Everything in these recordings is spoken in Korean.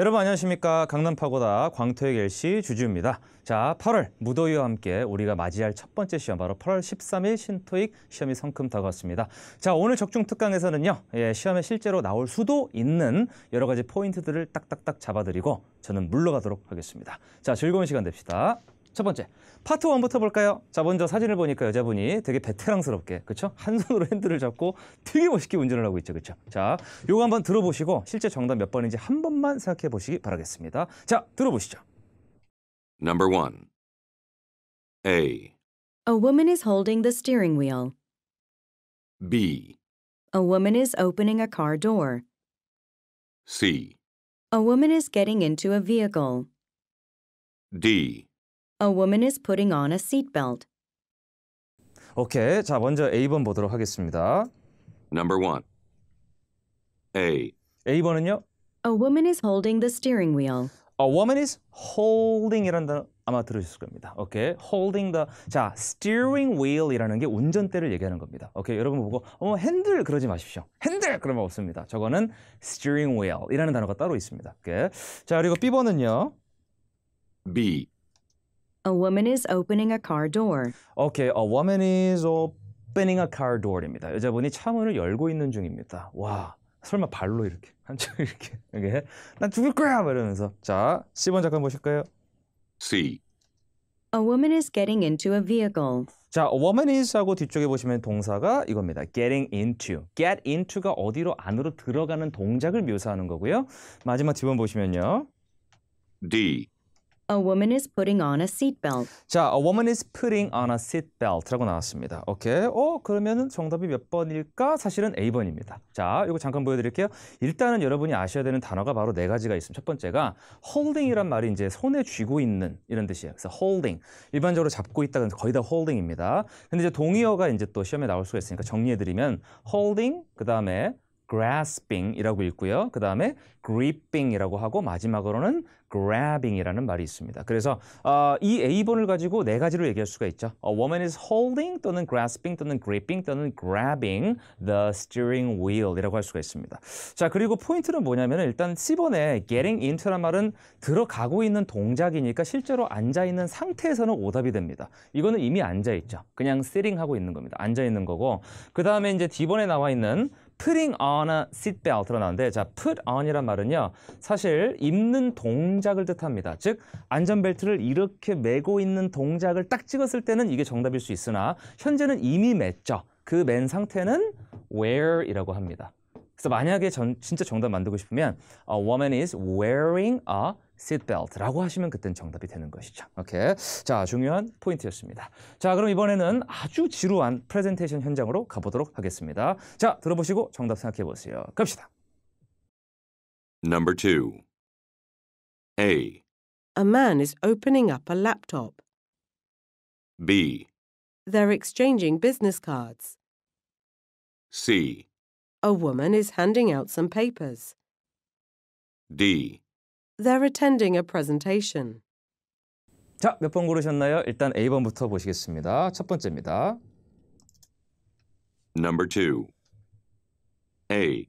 여러분 안녕하십니까 강남파고다 광토의 결시 주주입니다. 자 8월 무더위와 함께 우리가 맞이할 첫 번째 시험 바로 8월 13일 신토익 시험이 성큼 다가왔습니다. 자 오늘 적중 특강에서는요 예, 시험에 실제로 나올 수도 있는 여러 가지 포인트들을 딱딱딱 잡아드리고 저는 물러가도록 하겠습니다. 자 즐거운 시간 됩시다. 첫 번째 파트 원부터 볼까요? 자 먼저 사진을 보니까 여자분이 되게 베테랑스럽게 그렇죠? 한 손으로 핸들을 잡고 되게 멋있게 운전을 하고 있죠, 그렇죠? 자 요거 한번 들어보시고 실제 정답 몇 번인지 한 번만 생각해 보시기 바라겠습니다. 자 들어보시죠. Number o A. A woman is holding the steering wheel. B. A woman is opening a car door. C. A woman is getting into a vehicle. D. A woman is putting on a seatbelt. 오케이. 자, 먼저 A번 보도록 하겠습니다. Number 1. A. A번은요? A woman is holding the steering wheel. A woman is holding이라는 단어 아마 들으셨을 겁니다. 오케이. holding the 자, steering wheel이라는 게 운전대를 얘기하는 겁니다. 오케이. 여러분 보고 어머 핸들 그러지 마십시오. 핸들 그러면 없습니다. 저거는 steering wheel이라는 단어가 따로 있습니다. 오케이. 자, 그리고 B번은요? B. A woman is opening a car door. Okay, a woman is opening a car door입니다. 여자분이 차 문을 열고 있는 중입니다. 와, 설마 발로 이렇게 한쪽 이렇게 이게 난 죽을 거야 이러면서 자, 10번 잠깐 보실까요? C. A woman is getting into a vehicle. 자, a woman is 하고 뒤쪽에 보시면 동사가 이겁니다. getting into. get into가 어디로 안으로 들어가는 동작을 묘사하는 거고요. 마지막 뒷번 보시면요. D. A woman is putting on a seatbelt. 자, a woman is putting on a seatbelt라고 나왔습니다. 오케이. 어, 그러면은 정답이 몇 번일까? 사실은 A번입니다. 자, 이거 잠깐 보여드릴게요. 일단은 여러분이 아셔야 되는 단어가 바로 네 가지가 있습니다. 첫 번째가 holding이란 말이 이제 손에 쥐고 있는 이런 뜻이에요. 그래서 holding. 일반적으로 잡고 있다는 거의 다 holding입니다. 근데 이제 동의어가 이제 또 시험에 나올 수가 있으니까 정리해드리면 holding, 그 다음에 grasping이라고 읽고요. 그 다음에 gripping이라고 하고 마지막으로는 grabbing이라는 말이 있습니다. 그래서 어, 이 a 번을 가지고 네 가지로 얘기할 수가 있죠. A woman is holding 또는 grasping 또는 gripping 또는 grabbing the steering wheel이라고 할 수가 있습니다. 자 그리고 포인트는 뭐냐면 일단 C번에 getting into란 말은 들어가고 있는 동작이니까 실제로 앉아 있는 상태에서는 오답이 됩니다. 이거는 이미 앉아 있죠. 그냥 sitting 하고 있는 겁니다. 앉아 있는 거고 그 다음에 이제 D번에 나와 있는 putting on a seatbelt 드러나는데 자 put on이란 말은요 사실 입는 동작을 뜻합니다 즉 안전벨트를 이렇게 매고 있는 동작을 딱 찍었을 때는 이게 정답일 수 있으나 현재는 이미 맸죠 그 맨 상태는 wear이라고 합니다 그래서 만약에 전, 진짜 정답 만들고 싶으면 a woman is wearing a seatbelt라고 하시면 그땐 정답이 되는 것이죠. 오케이. 자, 중요한 포인트였습니다. 자, 그럼 이번에는 아주 지루한 프레젠테이션 현장으로 가보도록 하겠습니다. 자, 들어보시고 정답 생각해 보세요. 갑시다. Number 2. A. A man is opening up a laptop. B. They're exchanging business cards. C. A woman is handing out some papers. D. They're attending a presentation. 자, 몇 번 고르셨나요? 일단 A번부터 보시겠습니다. 첫 번째입니다. Number 2. A. A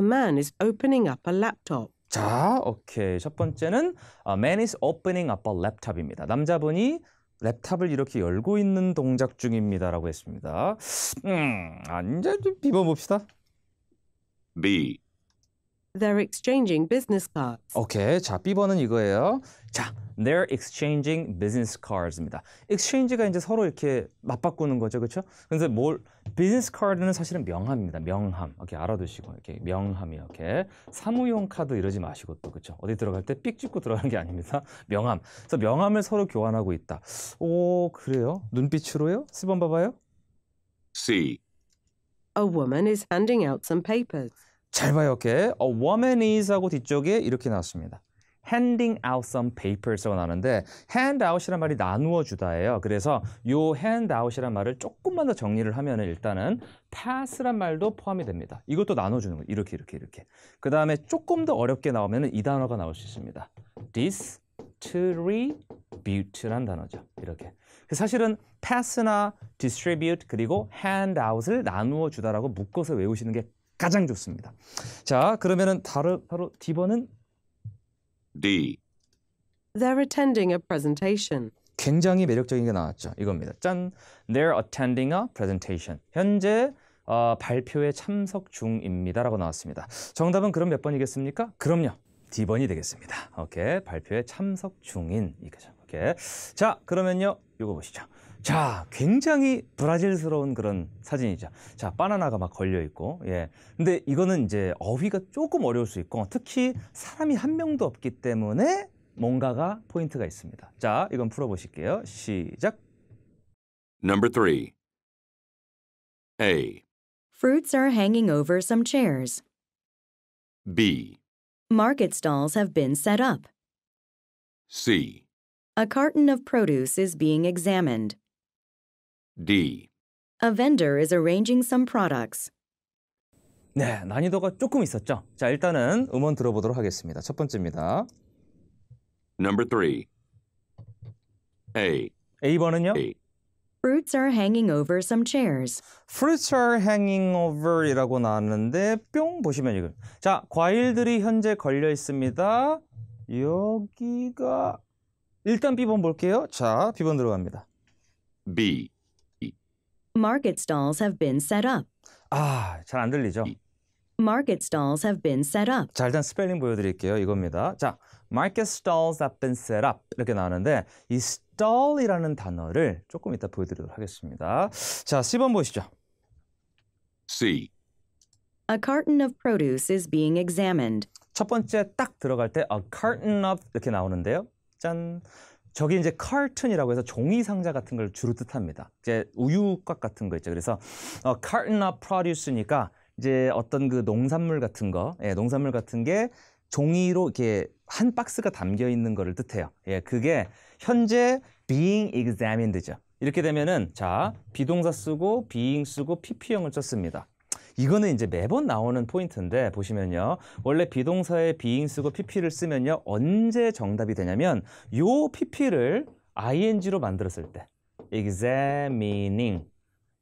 man is opening up a laptop. 자, 오케이. 첫 번째는 A man is opening up a laptop입니다. 남자분이 랩탑을 이렇게 열고 있는 동작 중입니다라고 했습니다. 음, 아, 이제 좀 비벼봅시다. B. They're exchanging business cards. 오케이, 자 비버는 이거예요. 자, they're exchanging business cards입니다. exchange가 이제 서로 이렇게 맞바꾸는 거죠. 그렇죠? 근데 뭘 business card는 사실은 명함입니다. 명함. 이렇게 알아두시고 이렇게 명함이 이렇게 사무용 카드 이러지 마시고 또 그렇죠? 어디 들어갈 때삑 찍고 들어가는 게 아닙니다. 명함. 그래서 명함을 서로 교환하고 있다. 오, 그래요? 눈빛으로요? 10번 봐 봐요. C. A woman is handing out some papers. 잘 봐요. 이렇게 a woman is 하고 뒤쪽에 이렇게 나왔습니다. handing out some papers라고 나오는데 hand out이란 말이 나누어 주다예요. 그래서 요 hand out이란 말을 조금만 더 정리를 하면 은 일단은 pass란 말도 포함이 됩니다. 이것도 나눠주는 거예요. 이렇게 이렇게 이렇게. 그 다음에 조금 더 어렵게 나오면 은이 단어가 나올 수 있습니다. this distribute란 단어죠. 이렇게. 그 사실은 pass나 distribute 그리고 hand out을 나누어 주다라고 묶어서 외우시는 게 가장 좋습니다. 자 그러면은 바로 바로 D번은 D. They're attending a presentation. 굉장히 매력적인 게 나왔죠. 이겁니다. 짠. They're attending a presentation. 현재 어, 발표에 참석 중입니다라고 나왔습니다. 정답은 그럼 몇 번이겠습니까? 그럼요. D번이 되겠습니다. 오케이. 발표에 참석 중인 이거죠. 오케이. 자, 그러면요. 이거 보시죠. 자, 굉장히 브라질스러운 그런 사진이죠. 자, 바나나가 막 걸려 있고, 예. 근데 이거는 이제 어휘가 조금 어려울 수 있고, 특히 사람이 한 명도 없기 때문에 뭔가가 포인트가 있습니다. 자, 이건 풀어보실게요. 시작. Number three. A. Fruits are hanging over some chairs. B. Market stalls have been set up. C. A carton of produce is being examined. D. A vendor is arranging some products. 네, 난이도가 조금 있었죠. 자, 일단은 음원 들어보도록 하겠습니다. 첫 번째입니다. Number 3. A. A번은요? A. Fruits are hanging over some chairs. Fruits are hanging over이라고 나왔는데 뿅 보시면 이거. 자, 과일들이 현재 걸려 있습니다. 여기가 일단 B번 볼게요. 자, B번 들어갑니다. B. Market stalls have been set up. 아, 잘 안 들리죠? Market stalls have been set up. 자, 일단 스펠링 보여드릴게요. 이겁니다. 자, market stalls have been set up 이렇게 나오는데 이 stall이라는 단어를 조금 이따 보여드리도록 하겠습니다. 자, C번 보시죠. C. A carton of produce is being examined. 첫 번째 딱 들어갈 때 a carton of 이렇게 나오는데요. 짠. 저게 이제 carton이라고 해서 종이 상자 같은 걸 주로 뜻합니다. 이제 우유곽 같은 거 있죠. 그래서 어, carton of produce니까 이제 어떤 그 농산물 같은 거, 예, 농산물 같은 게 종이로 이렇게 한 박스가 담겨 있는 거를 뜻해요. 예, 그게 현재 being examined죠. 이렇게 되면은 자 비동사 쓰고 being 쓰고 pp형을 썼습니다. 이거는 이제 매번 나오는 포인트인데 보시면요. 원래 비동사에 being 쓰고 pp를 쓰면요. 언제 정답이 되냐면 요 pp를 ing로 만들었을 때 examining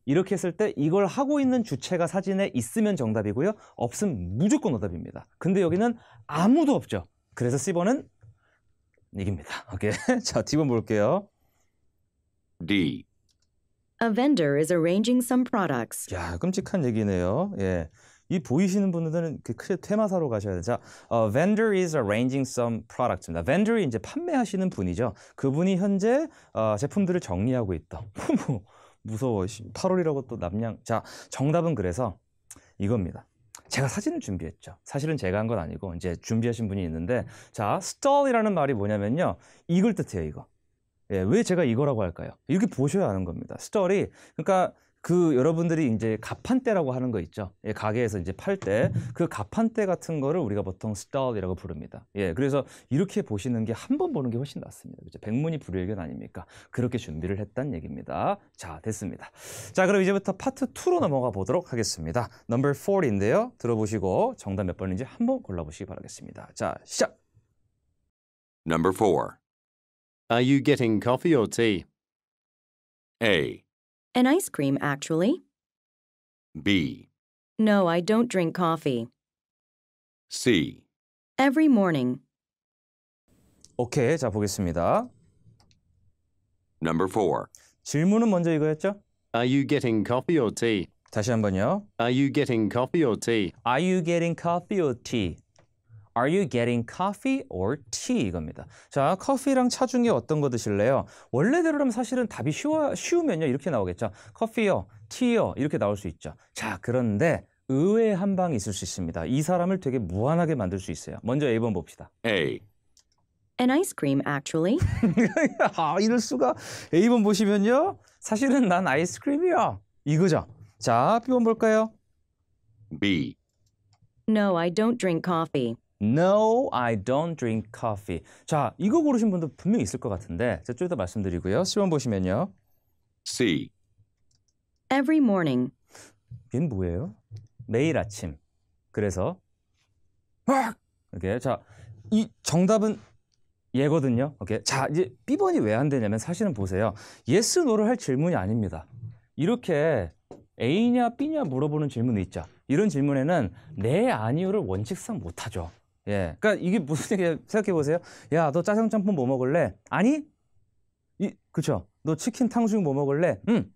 이렇게 했을 때 이걸 하고 있는 주체가 사진에 있으면 정답이고요. 없으면 무조건 오답입니다. 근데 여기는 아무도 없죠. 그래서 C번은 이깁니다. 오케이. 자, D번 볼게요. D. A vendor is arranging some products. 야, 끔찍한 얘기네요. 예. 이 보이시는 분들은 그 크게 테마사로 가셔야 돼요. 자, 어, vendor is arranging some product입니다. vendor이 이제 판매하시는 분이죠. 그분이 현재 어, 제품들을 정리하고 있다. 무서워. 8월이라고 또 남양. 자, 정답은 그래서 이겁니다. 제가 사진을 준비했죠. 사실은 제가 한 건 아니고 이제 준비하신 분이 있는데 자, stall이라는 말이 뭐냐면요. 이걸 뜻해요, 이거. 예, 왜 제가 이거라고 할까요? 이렇게 보셔야 하는 겁니다. 스토리. 그러니까 그 여러분들이 이제 가판대라고 하는 거 있죠. 예, 가게에서 이제 팔 때 그 가판대 같은 거를 우리가 보통 스타이라고 부릅니다. 예, 그래서 이렇게 보시는 게 한 번 보는 게 훨씬 낫습니다. 그죠? 백문이 불여일견 아닙니까? 그렇게 준비를 했단 얘기입니다. 자, 됐습니다. 자, 그럼 이제부터 파트 2로 넘어가 보도록 하겠습니다. 넘버 4인데요. 들어보시고 정답 몇 번인지 한번 골라보시기 바라겠습니다. 자, 시작. n u 4 Are you getting coffee or tea? A. An ice cream, actually. B. No, I don't drink coffee. C. Every morning. Okay, 자 보겠습니다. Number 4. 질문은 먼저 이거였죠? Are you getting coffee or tea? 다시 번요. Are you getting coffee or tea? Are you getting coffee or tea? Are you getting coffee or tea? 이겁니다. 자, 커피랑 차 중에 어떤 거 드실래요? 원래대로라면 사실은 답이 쉬워, 쉬우면요. 이렇게 나오겠죠. 커피요, 티요. 이렇게 나올 수 있죠. 자, 그런데 의외의 한 방이 있을 수 있습니다. 이 사람을 되게 무한하게 만들 수 있어요. 먼저 A번 봅시다. A. An ice cream, actually. 아, 이럴 수가. A번 보시면요. 사실은 난 아이스크림이야. 이거죠. 자, B번 볼까요? B. No, I don't drink coffee. No, I don't drink coffee. 자, 이거 고르신 분도 분명히 있을 것 같은데 제가 좀이 말씀드리고요. 시원 보시면요. C. Every morning. 얘는 뭐예요? 매일 아침. 그래서 이렇게 자, 이 정답은 얘거든요. 오케이. 자, 이제 B번이 왜 안 되냐면 사실은 보세요. yes, n o 를할 질문이 아닙니다. 이렇게 A냐 B냐 물어보는 질문이 있죠. 이런 질문에는 네, 아니요를 원칙상 못하죠. 예. 그러니까 이게 무슨 얘기야? 생각해 보세요. 야, 너 짜장 짬뽕 뭐 먹을래? 아니? 이 그쵸? 너 치킨 탕수육 뭐 먹을래? 응.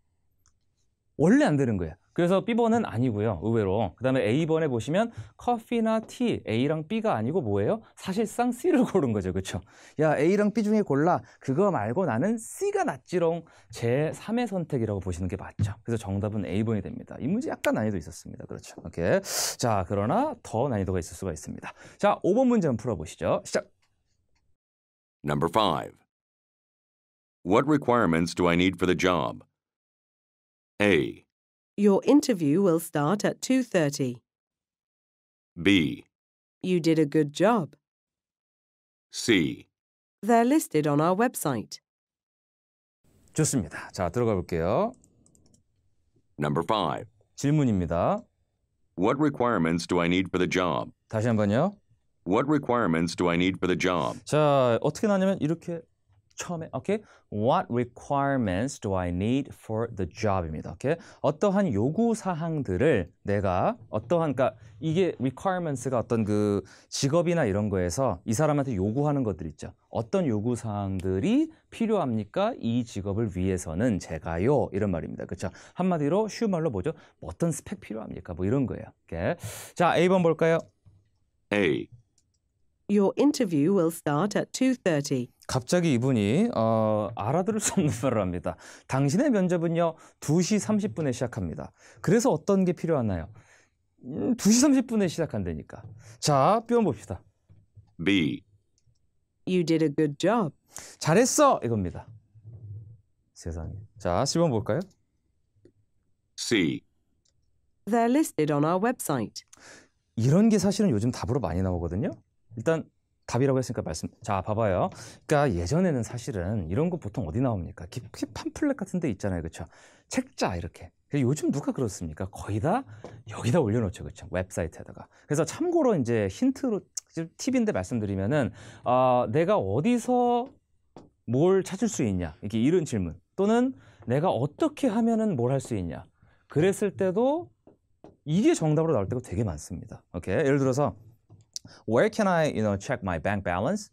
원래 안 되는 거야. 그래서 B번은 아니고요. 의외로. 그 다음에 A번에 보시면 커피나 티, A랑 B가 아니고 뭐예요? 사실상 C를 고른 거죠. 그렇죠? 야 A랑 B 중에 골라. 그거 말고 나는 C가 낫지롱. 제3의 선택이라고 보시는 게 맞죠. 그래서 정답은 A번이 됩니다. 이 문제 약간 난이도 있었습니다. 그렇죠. 오케이. 자 그러나 더 난이도가 있을 수가 있습니다. 자 5번 문제 한번 풀어보시죠. 시작. Number 5. What requirements do I need for the job? A. Your interview will start at 2.30. B. You did a good job. C. They're listed on our website. 좋습니다. 자, 들어가 볼게요. Number 5. 질문입니다. What requirements do I need for the job? 다시 한 번요. What requirements do I need for the job? 자, 어떻게 나냐면 이렇게 처음에 오케이 what requirements do I need for the job입니다. 오케이 어떠한 요구 사항들을 내가 어떠한 그러니까 이게 requirements가 어떤 그 직업이나 이런 거에서 이 사람한테 요구하는 것들 있죠. 어떤 요구 사항들이 필요합니까? 이 직업을 위해서는 제가요 이런 말입니다. 그렇죠? 한마디로 쉬운 말로 뭐죠? 뭐 어떤 스펙 필요합니까? 뭐 이런 거예요. 오케이 자 A번 볼까요? A Your interview will start at 2:30. 갑자기 이분이 어, 알아들을 수 없는 말을 합니다. 당신의 면접은요 2시 30분에 시작합니다. 그래서 어떤 게 필요하나요? 음, 2시 30분에 시작한다니까. 자, 띄워 봅시다. B. You did a good job. 잘했어 이겁니다. 세상에. 자, 10번 볼까요? C. They're listed on our website. 이런 게 사실은 요즘 답으로 많이 나오거든요. 일단 답이라고 했으니까 말씀. 자, 봐봐요. 그러니까 예전에는 사실은 이런 거 보통 어디 나옵니까? 깊이 팜플렛 같은 데 있잖아요. 그렇죠? 책자 이렇게. 요즘 누가 그렇습니까? 거의 다 여기다 올려놓죠. 그렇죠? 웹사이트에다가. 그래서 참고로 이제 힌트로 팁인데 말씀드리면은 어, 내가 어디서 뭘 찾을 수 있냐? 이렇게 이런 질문. 또는 내가 어떻게 하면은 뭘 할 수 있냐? 그랬을 때도 이게 정답으로 나올 때가 되게 많습니다. 오케이. 예를 들어서 Where can I, you know, check my bank balance?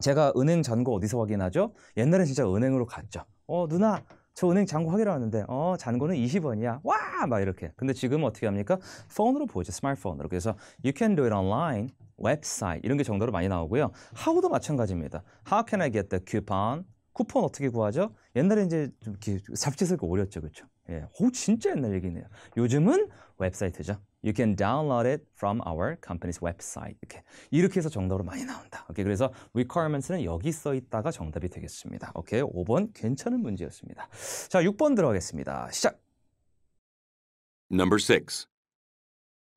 제가 은행 잔고 어디서 확인하죠? 옛날엔 진짜 은행으로 갔죠. 어, 누나, 저 은행 잔고 확인하는데 어, 잔고는 20원이야. 와! 막 이렇게. 근데 지금 어떻게 합니까? 폰으로 보죠. 이 스마트폰으로. 그래서 you can do it online. website 이런 게 정도로 많이 나오고요. how도 마찬가지입니다. How can I get the coupon? 쿠폰 어떻게 구하죠? 옛날에 이제 좀 이렇게 잡지서 어렸죠, 그렇죠? 예, 오 진짜 옛날 얘기네요. 요즘은 웹사이트죠. You can download it from our company's website. 이렇게 이렇게 해서 정답으로 많이 나온다. 오케이, 그래서 requirements는 여기 써 있다가 정답이 되겠습니다. 오케이, 5번 괜찮은 문제였습니다. 자, 6번 들어가겠습니다. 시작. Number 6.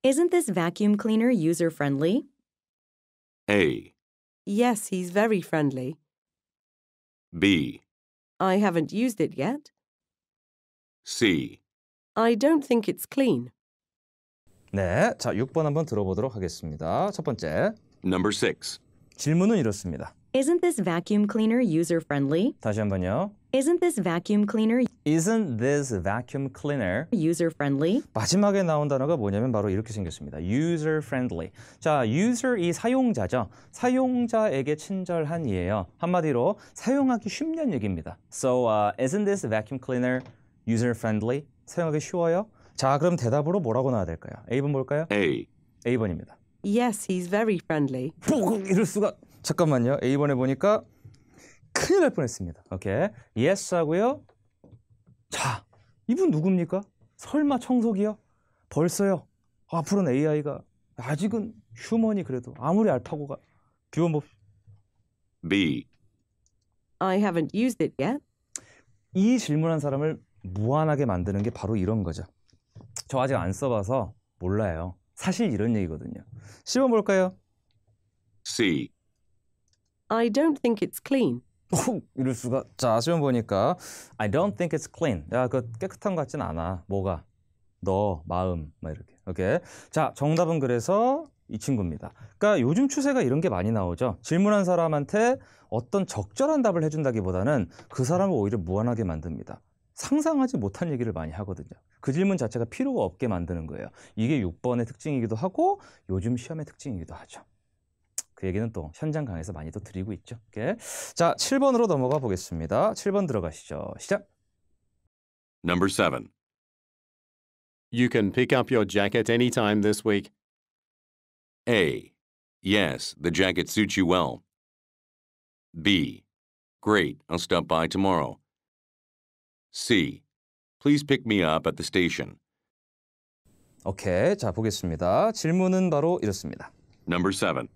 Isn't this vacuum cleaner user friendly? A. Yes, he's very friendly. B. I haven't used it yet. C. I don't think it's clean. 네, 자 6번 한번 들어보도록 하겠습니다. 첫 번째. Number 6. 질문은 이렇습니다. Isn't this vacuum cleaner user friendly? 다시 한번요. Isn't this vacuum cleaner Isn't this vacuum cleaner user friendly? 마지막에 나온 단어가 뭐냐면 바로 이렇게 생겼습니다. user friendly. 자, user이 사용자죠. 사용자에게 친절한이에요. 한마디로 사용하기 쉽냐는 얘기입니다. So, uh, isn't this vacuum cleaner user friendly? 사용하기 쉬워요? 자, 그럼 대답으로 뭐라고 나와야 될까요? A번 볼까요? A. A번입니다. Yes, he's very friendly. 이럴 수가. 잠깐만요. A번에 보니까 큰일 날 뻔했습니다. 오케이. y e 하고요. 자, 이분 누굽니까? 설마 청소기요? 벌써요. 앞으로는 AI가 아직은 휴먼이 그래도 아무리 알파고가 비원법 B. I haven't used it yet. 이 질문한 사람을 무한하게 만드는 게 바로 이런 거죠. 저 아직 안 써봐서 몰라요. 사실 이런 얘기거든요. 씹어볼까요? C. I don't think it's clean. 이럴 수가 자 시험 보니까 I don't think it's clean 야그 깨끗한 것 같진 않아 뭐가 너 마음 막 이렇게 오케이 자 정답은 그래서 이 친구입니다 그러니까 요즘 추세가 이런 게 많이 나오죠 질문한 사람한테 어떤 적절한 답을 해준다기보다는 그 사람을 오히려 무한하게 만듭니다 상상하지 못한 얘기를 많이 하거든요 그 질문 자체가 필요가 없게 만드는 거예요 이게 6번의 특징이기도 하고 요즘 시험의 특징이기도 하죠 그 얘기는 또 현장 강에서 많이 또 드리고 있죠. 오케이. 자, 7번으로 넘어가 보겠습니다. 7번 들어가시죠. 시작. Number 7. You can pick up your jacket anytime this week. A. Yes, the jacket suits you well. B. Great, I'll stop by tomorrow. C. Please pick me up at the station. 오케이, 자 보겠습니다. 질문은 바로 이렇습니다. Number 7.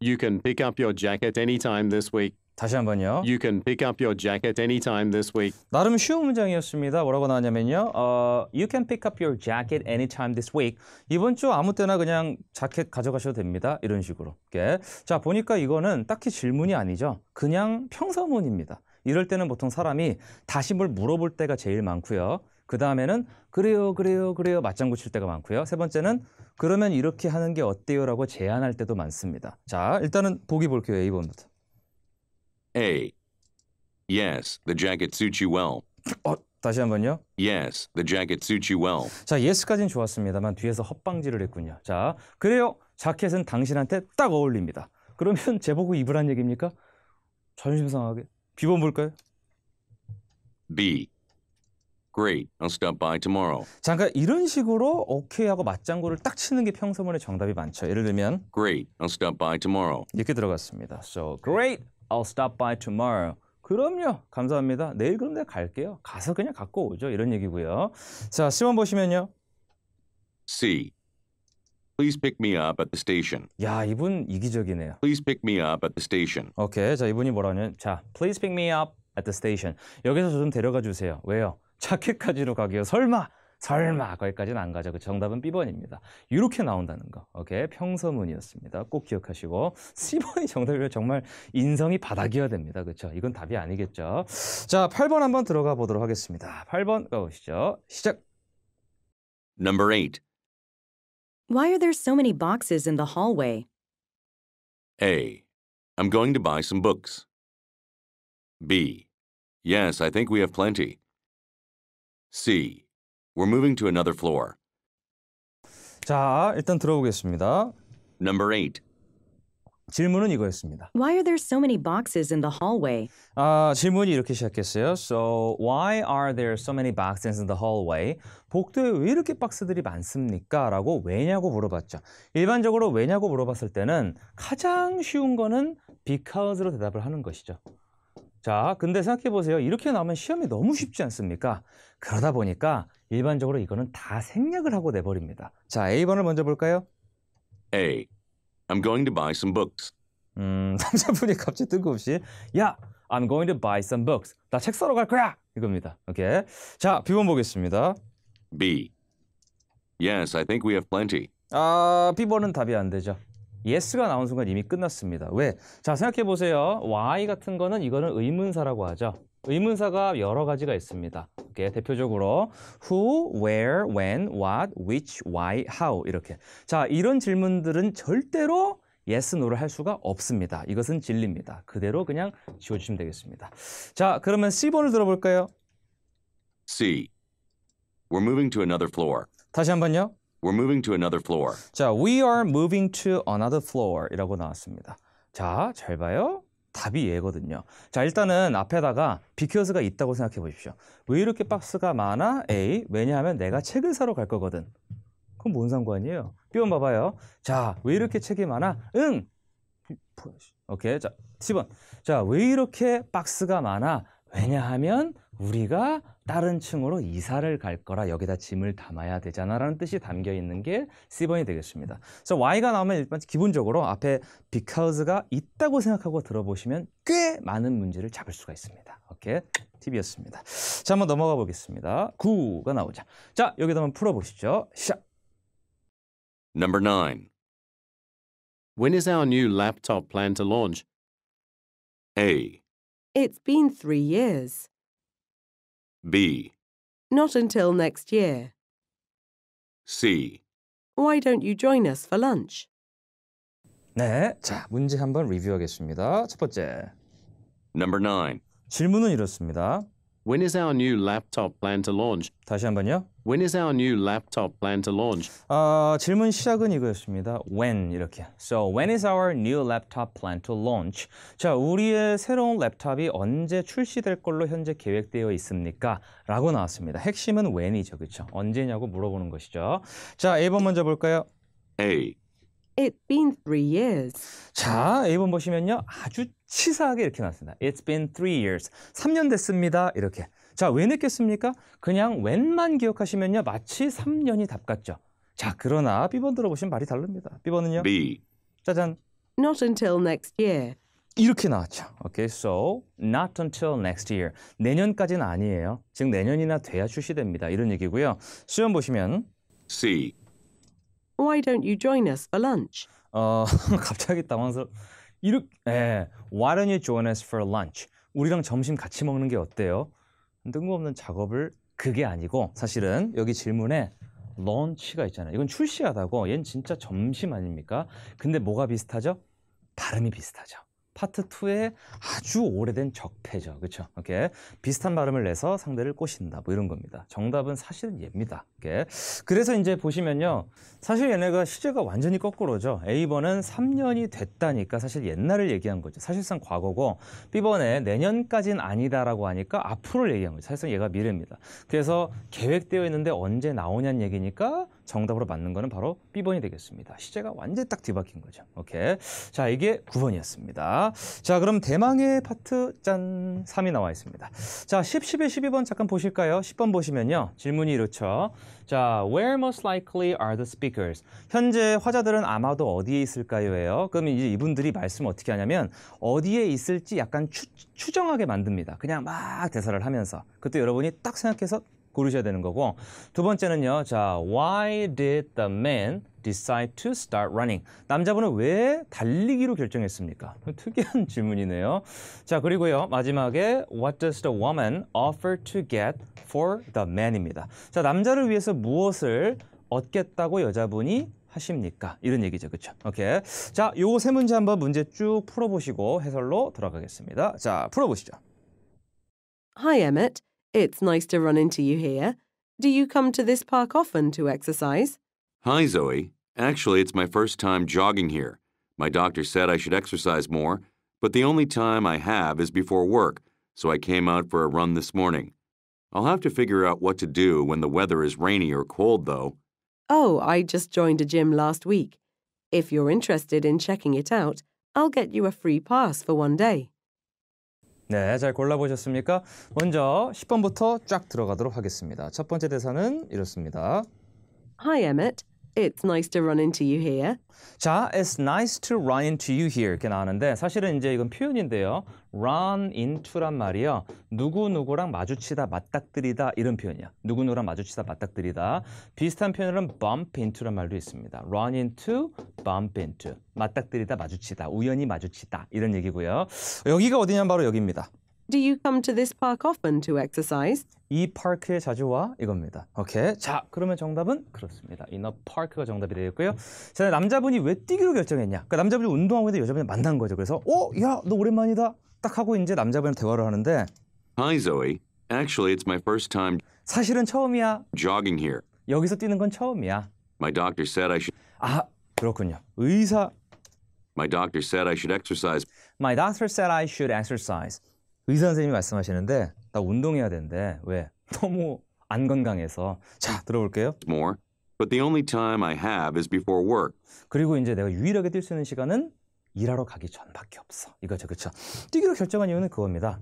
You can pick up your jacket anytime this week. 다시 한번요. You can pick up your jacket anytime this week. 나름 쉬운 문장이었습니다. 뭐라고 나왔냐면요. 어, you can pick up your jacket anytime this week. 이번 주 아무 때나 그냥 자켓 가져가셔도 됩니다. 이런 식으로. 이렇게. 자, 보니까 이거는 딱히 질문이 아니죠. 그냥 평서문입니다. 이럴 때는 보통 사람이 다시 뭘 물어볼 때가 제일 많고요. 그 다음에는 그래요, 그래요, 그래요 맞장구 칠 때가 많고요. 세 번째는 그러면 이렇게 하는 게 어때요라고 제안할 때도 많습니다. 자, 일단은 보기 볼게요. A번부터. A. Yes, the jacket suits you well. 어, 다시 한번요. Yes, the jacket suits you well. 자, yes까지는 좋았습니다만 뒤에서 헛방지를 했군요. 자, 그래요. 자켓은 당신한테 딱 어울립니다. 그러면 제보고 입으란 얘기입니까? 자존심 상하게. 비번 볼까요? B. Great. I'll stop by tomorrow. 자, 그러니까 이런 식으로 오케이하고 맞장구를 딱 치는 게 평소문의 정답이 많죠. 예를 들면 Great. I'll stop by tomorrow. 이렇게 들어갔습니다. So great. I'll stop by tomorrow. 그럼요. 감사합니다. 내일 그럼 내가 갈게요. 가서 그냥 갖고 오죠. 이런 얘기고요. 자, 시험 보시면요. C. Please pick me up at the station. 야, 이분 이기적이네요. Please pick me up at the station. 오케이. 자, 이분이 뭐라냐? 자, please pick me up at the station. 여기서 저 좀 데려가 주세요. 왜요? 자켓까지로 가게요. 설마! 설마! 거기까지는 안 가죠. 그 정답은 B번입니다. 이렇게 나온다는 거. 오케이. 평서문이었습니다. 꼭 기억하시고. C번이 정답이면 정말 인성이 바닥이어야 됩니다. 그렇죠 이건 답이 아니겠죠. 자, 8번 한번 들어가 보도록 하겠습니다. 8번 가보시죠. 시작! Number 8. Why are there so many boxes in the hallway? A. I'm going to buy some books. B. Yes, I think we have plenty. C. We're moving to another floor. 자, 일단 들어보겠습니다. Number 8. 질문은 이거였습니다. Why are there so many boxes in the hallway? 아, 질문이 이렇게 시작했어요. So, why are there so many boxes in the hallway? 복도에 왜 이렇게 박스들이 많습니까? 라고 왜냐고 물어봤죠. 일반적으로 왜냐고 물어봤을 때는 가장 쉬운 거는 because로 대답을 하는 것이죠. 자, 근데 생각해 보세요. 이렇게 나오면 시험이 너무 쉽지 않습니까? 그러다 보니까 일반적으로 이거는 다 생략을 하고 내버립니다. 자, A번을 먼저 볼까요? A. I'm going to buy some books. 음, 남자분이 갑자기 뜬금없이 야, I'm going to buy some books. 나 책 사러 갈 거야. 이겁니다. 오케이. 자, B번 보겠습니다. B. Yes, I think we have plenty. 아, B번은 답이 안 되죠. yes가 나온 순간 이미 끝났습니다. 왜? 자, 생각해 보세요. why 같은 거는 이거는 의문사라고 하죠. 의문사가 여러 가지가 있습니다. 이렇게 대표적으로 who, where, when, what, which, why, how 이렇게. 자, 이런 질문들은 절대로 yes, no를 할 수가 없습니다. 이것은 진리입니다. 그대로 그냥 지워주시면 되겠습니다. 자, 그러면 C번을 들어볼까요? C. We're moving to another floor. 다시 한번요. We're moving to another floor. 자, we are moving to another floor이라고 나왔습니다. 자, 잘 봐요. 답이 얘거든요. 자, 일단은 앞에다가 비큐어스가 있다고 생각해 보십시오. 왜 이렇게 박스가 많아? A. 왜냐하면 내가 책을 사러 갈 거거든. 그럼 뭔 상관이에요? B번 봐봐요. 자, 왜 이렇게 책이 많아? 응! 오케이. 자, 10번. 자, 왜 이렇게 박스가 많아? 왜냐하면 우리가 다른 층으로 이사를 갈 거라 여기다 짐을 담아야 되잖아 라는 뜻이 담겨 있는 게 C번이 되겠습니다 그래서 Y가 나오면 일반 기본적으로 앞에 because가 있다고 생각하고 들어보시면 꽤 많은 문제를 잡을 수가 있습니다 오케이 팁이었습니다 자 한번 넘어가 보겠습니다 9가 나오자 자 여기다 한번 풀어보시죠 시 Number 9 When is our new laptop p l a n to launch? A It's been three years B. Not until next year. C. Why don't you join us for lunch? 네, 자 문제 한번 리뷰하겠습니다. 첫 번째. Number 9. 질문은 이렇습니다. When is our new laptop planned to launch? 다시 한번요. When is our new laptop planned to launch? 어, 질문 시작은 이거였습니다. When 이렇게. So when is our new laptop planned to launch? 자, 우리의 새로운 랩탑이 언제 출시될 걸로 현재 계획되어 있습니까? 라고 나왔습니다. 핵심은 when이죠. 그렇죠? 언제냐고 물어보는 것이죠. 자, 1번 먼저 볼까요? A. It's been three years. 자, 1번 보시면요. 아주 치사하게 이렇게 나왔습니다. It's been three years. 3년 됐습니다. 이렇게. 자, 왜 늦겠습니까? 그냥 웬만 기억하시면요. 마치 3년이 답 같죠. 자, 그러나 B번 들어보시면 말이 다릅니다. B번은요. B. 짜잔. Not until next year. 이렇게 나왔죠. Okay, so not until next year. 내년까지는 아니에요. 즉 내년이나 돼야 출시됩니다. 이런 얘기고요. 수험 보시면 C. Why don't you join us for lunch? 어, 갑자기 당황스러. 이렇게 예. Why don't you join us for lunch? 우리랑 점심 같이 먹는 게 어때요? 뜬금없는 작업을 그게 아니고 사실은 여기 질문에 런치가 있잖아요. 이건 출시하다고 얘는 진짜 점심 아닙니까? 근데 뭐가 비슷하죠? 발음이 비슷하죠. 파트 2의 아주 오래된 적폐죠. 그렇 이렇게 비슷한 발음을 내서 상대를 꼬신다. 뭐 이런 겁니다. 정답은 사실은 얘입니다. 이렇게. 그래서 이제 보시면요. 사실 얘네가 시제가 완전히 거꾸로죠. A번은 3년이 됐다니까 사실 옛날을 얘기한 거죠. 사실상 과거고 B번에 내년까지는 아니다라고 하니까 앞으로를 얘기한 거죠. 사실상 얘가 미래입니다. 그래서 계획되어 있는데 언제 나오냐는 얘기니까 정답으로 맞는 거는 바로 B번이 되겠습니다. 시제가 완전히 딱 뒤바뀐 거죠. 오케이. 자, 이게 9번이었습니다. 자, 그럼 대망의 파트 짠 3이 나와 있습니다. 자, 10, 11, 12번 잠깐 보실까요? 10번 보시면요. 질문이 이렇죠. 자, where most likely are the speakers? 현재 화자들은 아마도 어디에 있을까요?예요. 그러면 이제 이분들이 말씀 을 어떻게 하냐면 어디에 있을지 약간 추, 추정하게 만듭니다. 그냥 막 대사를 하면서 그때 여러분이 딱 생각해서 고르셔야 되는 거고 두 번째는요. 자, why did the man decide to start running? 남자분은 왜 달리기로 결정했습니까? 특이한 질문이네요. 자, 그리고요. 마지막에 what does the woman offer to get for the man입니다. 자, 남자를 위해서 무엇을 얻겠다고 여자분이 하십니까? 이런 얘기죠. 그렇죠? 오케이. 자, 요 세 문제 한번 문제 쭉 풀어 보시고 해설로 돌아가겠습니다. 자, 풀어 보시죠. Hi Emmett. It's nice to run into you here. Do you come to this park often to exercise? Hi, Zoe. Actually, it's my first time jogging here. My doctor said I should exercise more, but the only time I have is before work, so I came out for a run this morning. I'll have to figure out what to do when the weather is rainy or cold, though. Oh, I just joined a gym last week. If you're interested in checking it out, I'll get you a free pass for one day. 네, 잘 골라보셨습니까? 먼저 10번부터 쫙 들어가도록 하겠습니다. 첫 번째 대사는 이렇습니다. Hi, Emmett. It's nice to run into you here. 자, it's nice to run into you here 이렇게 나오는데 사실은 이제 이건 표현인데요. run into란 말이요. 누구누구랑 마주치다, 맞닥뜨리다 이런 표현이야. 누구누구랑 마주치다, 맞닥뜨리다. 비슷한 표현으로는 bump into란 말도 있습니다. run into, bump into. 맞닥뜨리다, 마주치다, 우연히 마주치다 이런 얘기고요. 여기가 어디냐면 바로 여기입니다. Do you come to this park often to exercise? 이 파크에 자주 와 이겁니다. 오케이. 자, 그러면 정답은 그렇습니다. 이너 파크가 정답이 되겠고요. 자, 남자분이 왜 뛰기로 결정했냐? 그러니까 남자분이 운동하고 있는데 여자분이 만난 거죠. 그래서 어, 야, 너 오랜만이다. 딱 하고 이제 남자분이 대화를 하는데 Hi Zoe. Actually, it's my first time 사실은 처음이야. jogging here. 여기서 뛰는 건 처음이야. My doctor said I should 아, 그렇군요. 의사 My doctor said I should exercise My doctor said I should exercise. 의사 선생님이 말씀하시는데 나 운동해야 된대. 왜? 너무 안 건강해서. 자, 들어볼게요. More. But the only time I have is before work. 그리고 이제 내가 유일하게 뛸 수 있는 시간은 일하러 가기 전밖에 없어. 이거죠, 그렇죠? 뛰기로 결정한 이유는 그겁니다.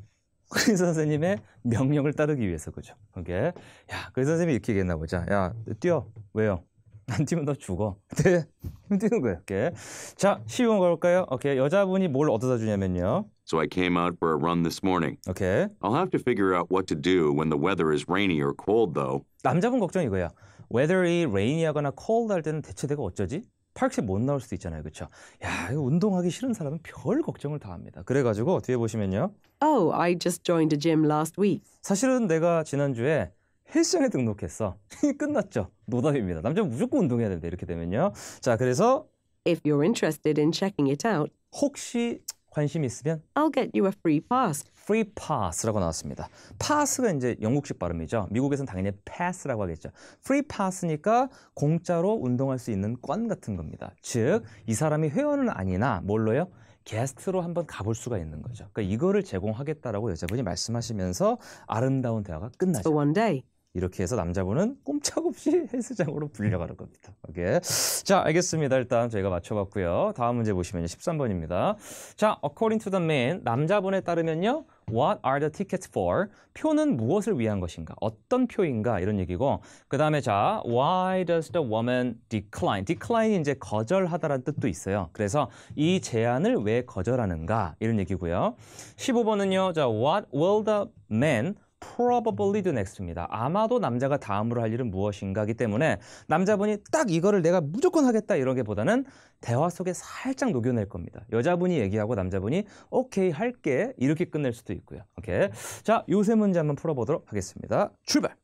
그 의사 선생님의 명령을 따르기 위해서 그죠? 오케이. 야, 그 의사 선생님이 이렇게 얘기했나 보자. 야, 뛰어. 왜요? 안 뛰면 너 죽어. 네. 힘드는 거예요. 이렇게. 자, 쉬운 걸까요? 오케이. 여자분이 뭘 얻어다 주냐면요. So I came out for a run this morning. 오케이. I'll have to figure out what to do when the weather is rainy or cold though. 남자분 걱정이 이거야. weather이 rainy하거나 cold 할 때는 대체 내가 어쩌지? 팔십 못 나올 수도 있잖아요. 그렇죠? 야, 이거 운동하기 싫은 사람은 별 걱정을 다 합니다. 그래 가지고 뒤에 보시면요. Oh, I just joined a gym last week. 사실은 내가 지난주에 헬스장에 등록했어. 끝났죠. 노답입니다. 남자는 무조건 운동해야 된다 이렇게 되면요. 자, 그래서 If you're interested in checking it out, 혹시 관심 있으면 I'll get you a free pass. free pass라고 나왔습니다. pass가 이제 영국식 발음이죠. 미국에서는 당연히 pass라고 하겠죠. free pass니까 공짜로 운동할 수 있는 권 같은 겁니다. 즉, 이 사람이 회원은 아니나 뭘로요? 게스트로 한번 가볼 수가 있는 거죠. 그러니까 이거를 제공하겠다라고 여자분이 말씀하시면서 아름다운 대화가 끝나죠. So one day, 이렇게 해서 남자분은 꼼짝없이 헬스장으로 불려가는 겁니다. 오케이. 자, 알겠습니다. 일단 저희가 맞춰봤고요. 다음 문제 보시면 13번입니다. 자, according to the man, 남자분에 따르면요. What are the tickets for? 표는 무엇을 위한 것인가? 어떤 표인가? 이런 얘기고 그 다음에 자, why does the woman decline? decline이 이제 거절하다라는 뜻도 있어요. 그래서 이 제안을 왜 거절하는가? 이런 얘기고요. 15번은요. 자, what will the man probably도 next입니다. 아마도 남자가 다음으로 할 일은 무엇인가기 때문에 남자분이 딱 이거를 내가 무조건 하겠다 이런 게보다는 대화 속에 살짝 녹여낼 겁니다. 여자분이 얘기하고 남자분이 오케이 할게 이렇게 끝낼 수도 있고요. 오케이. 자, 요새 문제 한번 풀어보도록 하겠습니다. 출발.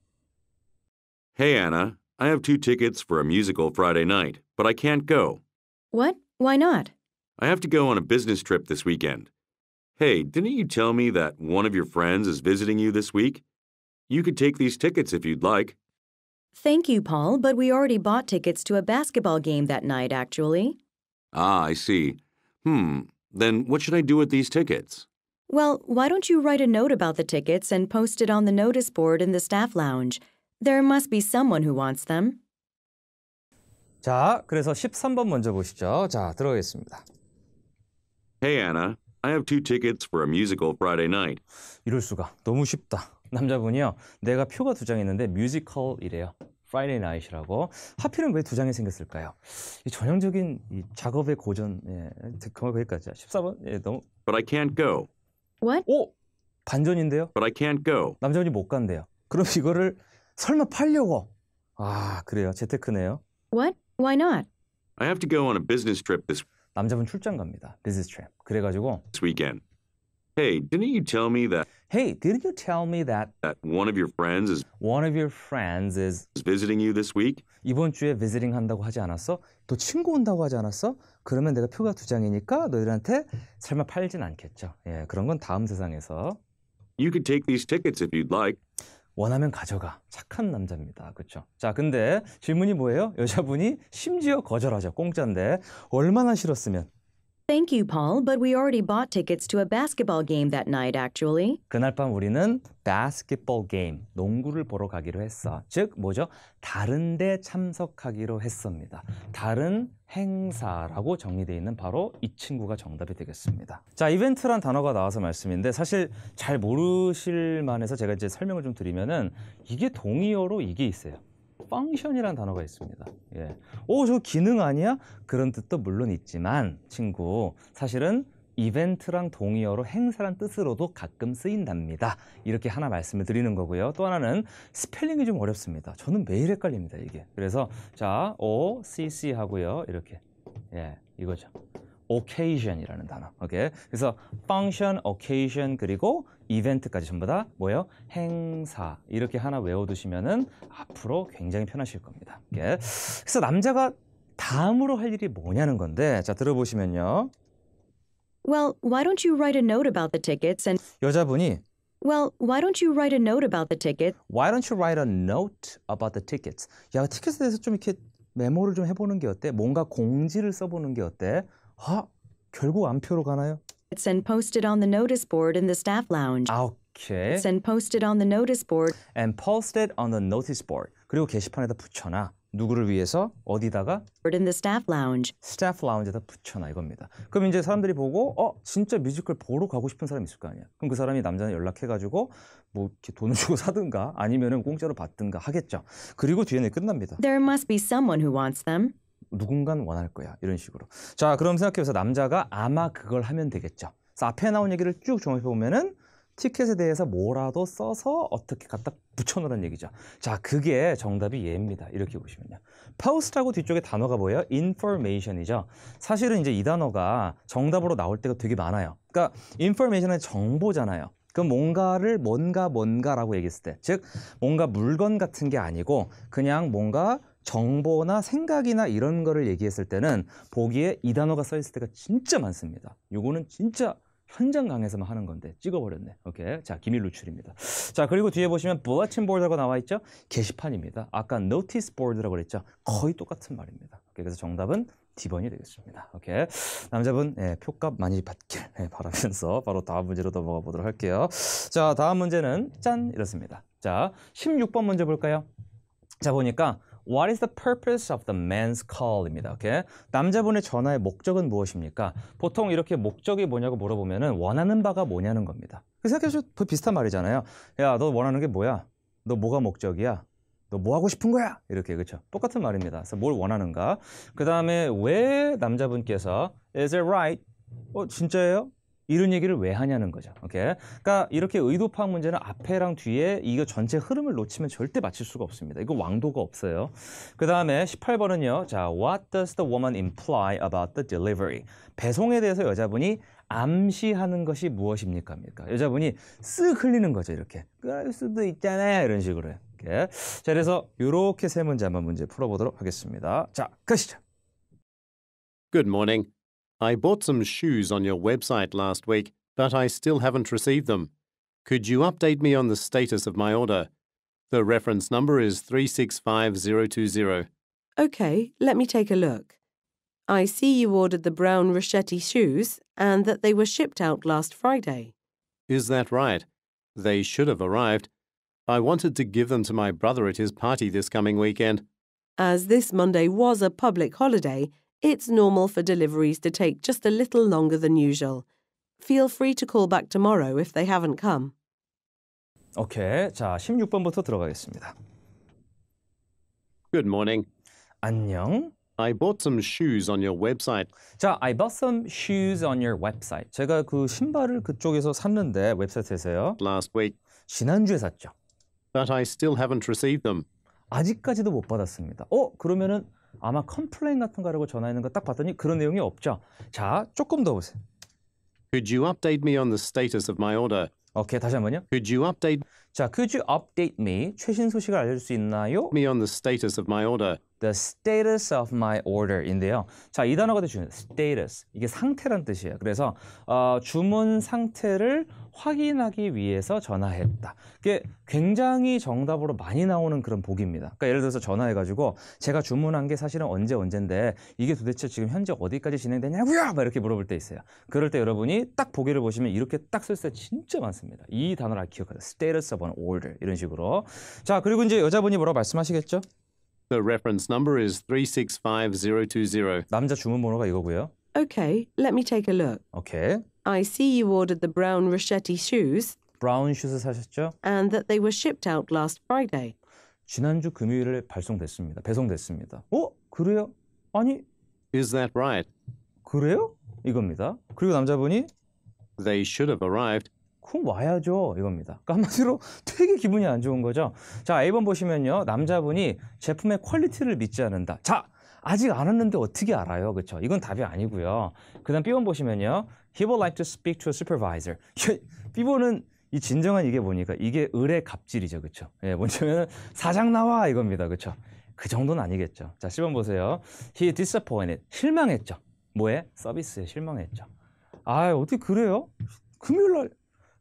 Hey Anna, I have two tickets for a musical Friday night, but I can't go. What? Why not? I have to go on a business trip this weekend. Hey, didn't you tell me that one of your friends is visiting you this week? You could take these tickets if you'd like. Thank you, Paul, but we already bought tickets to a basketball game that night, actually. Ah, I see. Hmm, then what should I do with these tickets? Well, why don't you write a note about the tickets and post it on the notice board in the staff lounge? There must be someone who wants them. 자, 그래서 13번 먼저 보시죠. 자, 들어가겠습니다. Hey, Anna. I have two tickets for a musical Friday night. 이럴 수가. 너무 쉽다. 남자분이요. 내가 표가 두 장 있는데 뮤지컬이래요. 프라이데이 나이라고 하필은 왜 두 장이 생겼을까요? 이 전형적인 이 작업의 고전 예, 거기까지 14번 예, 너무 But I can't go. What? 오 반전인데요. But I can't go. 남자분이 못 간대요. 그럼 이거를 설마 팔려고? 아 그래요 재테크네요. What? Why not? I have to go on a business trip this. 남자분 출장 갑니다. Business trip. 그래가지고 This weekend. Hey, didn't you tell me that Hey, didn't you tell me that that one of your friends is one of your friends is visiting you this week? 이번 주에 visiting 한다고 하지 않았어? 또 친구 온다고 하지 않았어? 그러면 내가 표가 두 장이니까 너희들한테 설마 팔진 않겠죠. 예, 그런 건 다음 세상에서 You could take these tickets if you'd like. 원하면 가져가. 착한 남자입니다. 그렇죠? 자, 근데 질문이 뭐예요? 여자분이 심지어 거절하죠. 공짜인데 얼마나 싫었으면 Thank you, Paul, but we already bought tickets to a basketball game that night, actually. 그날 밤 우리는 basketball game, 농구를 보러 가기로 했어. 즉, 뭐죠? 다른 데 참석하기로 했습니다. 다른 행사라고 정리되어 있는 바로 이 친구가 정답이 되겠습니다. 자, 이벤트란 단어가 나와서 말씀인데 사실 잘 모르실 만해서 제가 이제 설명을 좀 드리면은 이게 동의어로 이게 있어요. function이라는 단어가 있습니다. 예. 오, 저 기능 아니야? 그런 뜻도 물론 있지만, 친구, 사실은 이벤트랑 동의어로 행사란 뜻으로도 가끔 쓰인답니다. 이렇게 하나 말씀을 드리는 거고요. 또 하나는 스펠링이 좀 어렵습니다. 저는 매일 헷갈립니다, 이게. 그래서 자, O, C, C 하고요. 이렇게. 예, 이거죠. occasion이라는 단어. 오케이. 그래서 function, occasion 그리고 e v e n t 까지 전부 다 뭐예요? 행사 이렇게 하나 외워두시면은 앞으로 굉장히 편하실 겁니다. 오케이. 그래서 남자가 다음으로 할 일이 뭐냐는 건데 자 들어보시면요. Well, why don't you write a note about the tickets and 여자분이 Well, why don't you write a note about the ticket? Why don't you write a note about the tickets? 야, 티켓에 대해서 좀 이렇게 메모를 좀 해보는 게 어때? 뭔가 공지를 써보는 게 어때? 아, 결국 안표로 가나요? It's and posted on the notice board in the staff lounge. 아, 오케이. It's and posted on the notice board. And posted on the notice board. 그리고 게시판에다 붙여놔. 누구를 위해서 어디다가 in the staff lounge. 스태프 라운지에다 붙여놔 이겁니다. 그럼 이제 사람들이 보고 어 진짜 뮤지컬 보러 가고 싶은 사람 있을 거 아니야. 그럼 그 사람이 남자는 연락해가지고 뭐 이렇게 돈을 주고 사든가 아니면은 공짜로 받든가 하겠죠. 그리고 뒤에는 끝납니다. There must be someone who wants them. 누군간 원할 거야. 이런 식으로. 자, 그럼 생각해보세요. 남자가 아마 그걸 하면 되겠죠. 앞에 나온 얘기를 쭉 정리해보면은 티켓에 대해서 뭐라도 써서 어떻게 갖다 붙여놓으란 얘기죠. 자, 그게 정답이 예입니다. 이렇게 보시면요. 파우스트하고 뒤쪽에 단어가 뭐예요? 인포메이션이죠 사실은 이제 이 단어가 정답으로 나올 때가 되게 많아요. 그러니까 인포메이션 m 은 정보잖아요. 그 뭔가를 뭔가 뭔가라고 얘기했을 때, 즉 뭔가 물건 같은 게 아니고 그냥 뭔가 정보나 생각이나 이런 거를 얘기했을 때는 보기에 이 단어가 써 있을 때가 진짜 많습니다. 요거는 진짜 현장 강에서만 하는 건데 찍어버렸네. 오케이. 자, 기밀 노출입니다. 자, 그리고 뒤에 보시면 bulletin board라고 나와 있죠? 게시판입니다. 아까 notice board라고 그랬죠? 거의 똑같은 말입니다. 오케이. 그래서 정답은 D번이 되겠습니다. 오케이. 남자분, 예, 표값 많이 받길 예, 바라면서 바로 다음 문제로 넘어가 보도록 할게요. 자, 다음 문제는 짠! 이렇습니다. 자, 16번 문제 볼까요? 자, 보니까 What is the purpose of the man's call입니다. 남자분의 전화의 목적은 무엇입니까? 보통 이렇게 목적이 뭐냐고 물어보면 원하는 바가 뭐냐는 겁니다. 그 생각해보면 그 비슷한 말이잖아요. 야, 너 원하는 게 뭐야? 너 뭐가 목적이야? 너 뭐 하고 싶은 거야? 이렇게 그렇죠. 똑같은 말입니다. 그래서 뭘 원하는가? 그 다음에 왜 남자분께서 is it right? 어 진짜예요? 이런 얘기를 왜 하냐는 거죠. 오케이. 그러니까 이렇게 의도 파악 문제는 앞에랑 뒤에 이거 전체 흐름을 놓치면 절대 맞출 수가 없습니다. 이거 왕도가 없어요. 그 다음에 18번은요. 자, what does the woman imply about the delivery? 배송에 대해서 여자분이 암시하는 것이 무엇입니까? 합니까? 여자분이 쓱 흘리는 거죠. 이렇게. 그럴 수도 있잖아요. 이런 식으로. 이렇게. 자, 그래서 이렇게 세 문제 한 번 문제 풀어보도록 하겠습니다. 자, 가시죠. Good morning. I bought some shoes on your website last week, but I still haven't received them. Could you update me on the status of my order? The reference number is 365020. OK, let me take a look. I see you ordered the brown Rochetti shoes and that they were shipped out last Friday. Is that right? They should have arrived. I wanted to give them to my brother at his party this coming weekend. As this Monday was a public holiday, it's normal for deliveries to take just a little longer than usual. Feel free to call back tomorrow if they haven't come. Okay. 자, 16번부터 들어가겠습니다. Good morning. 안녕. I bought some shoes on your website. 자, I bought some shoes on your website. 제가 그 신발을 그쪽에서 샀는데 웹사이트에서요. Last week. 지난주에 샀죠. But I still haven't received them. 아직까지도 못 받았습니다. 어, 그러면은 아마 컴플레인 같은 거라고 전화했는 거 딱 봤더니 그런 내용이 없죠. 자, 조금 더 보세요. Could you update me on the status of my order? 오케이, 다시 한번요. Could you update 자, could you update me? 최신 소식을 알려줄 수 있나요? Me on the status of my order. The status of my order인데요. 자, 이 단어가 되죠. status. 이게 상태란 뜻이에요. 그래서 어, 주문 상태를 확인하기 위해서 전화했다. 이게 굉장히 정답으로 많이 나오는 그런 보기입니다 그러니까 예를 들어서 전화해가지고 제가 주문한 게 사실은 언제 언젠데 이게 도대체 지금 현재 어디까지 진행되냐고요? 막 이렇게 물어볼 때 있어요. 그럴 때 여러분이 딱 보기를 보시면 이렇게 딱 쓸 때 진짜 많습니다. 이 단어를 기억하세요. status of 혹은 o l 이런 식으로. 자, 그리고 이제 여자분이 뭐라고 말씀하시겠죠? The reference number is 365020. 남자 주문 번호가 이거고요. Okay, let me take a look. Okay. I see you ordered the brown Rochetti shoes. 브라운 슈즈 사셨죠? And that they were shipped out last Friday. 지난주 금요일에 발송됐습니다. 배송됐습니다. 어? 그래요? 아니. Is that right? 그래요? 이겁니다. 그리고 남자분이 They should have arrived 그럼 와야죠 이겁니다 까 그러니까 한마디로 되게 기분이 안 좋은 거죠 자 A번 보시면요 남자분이 제품의 퀄리티를 믿지 않는다 자 아직 안 왔는데 어떻게 알아요 그렇죠 이건 답이 아니고요 그 다음 B번 보시면요 He would like to speak to a supervisor 예, B번은 이 진정한 이게 뭐니까 이게 을의 갑질이죠 그렇죠 예, 뭐냐면 사장 나와 이겁니다 그렇죠 그 정도는 아니겠죠 자 10번 보세요 He disappointed 실망했죠 뭐에? 서비스에 실망했죠 아 어떻게 그래요? 금요일날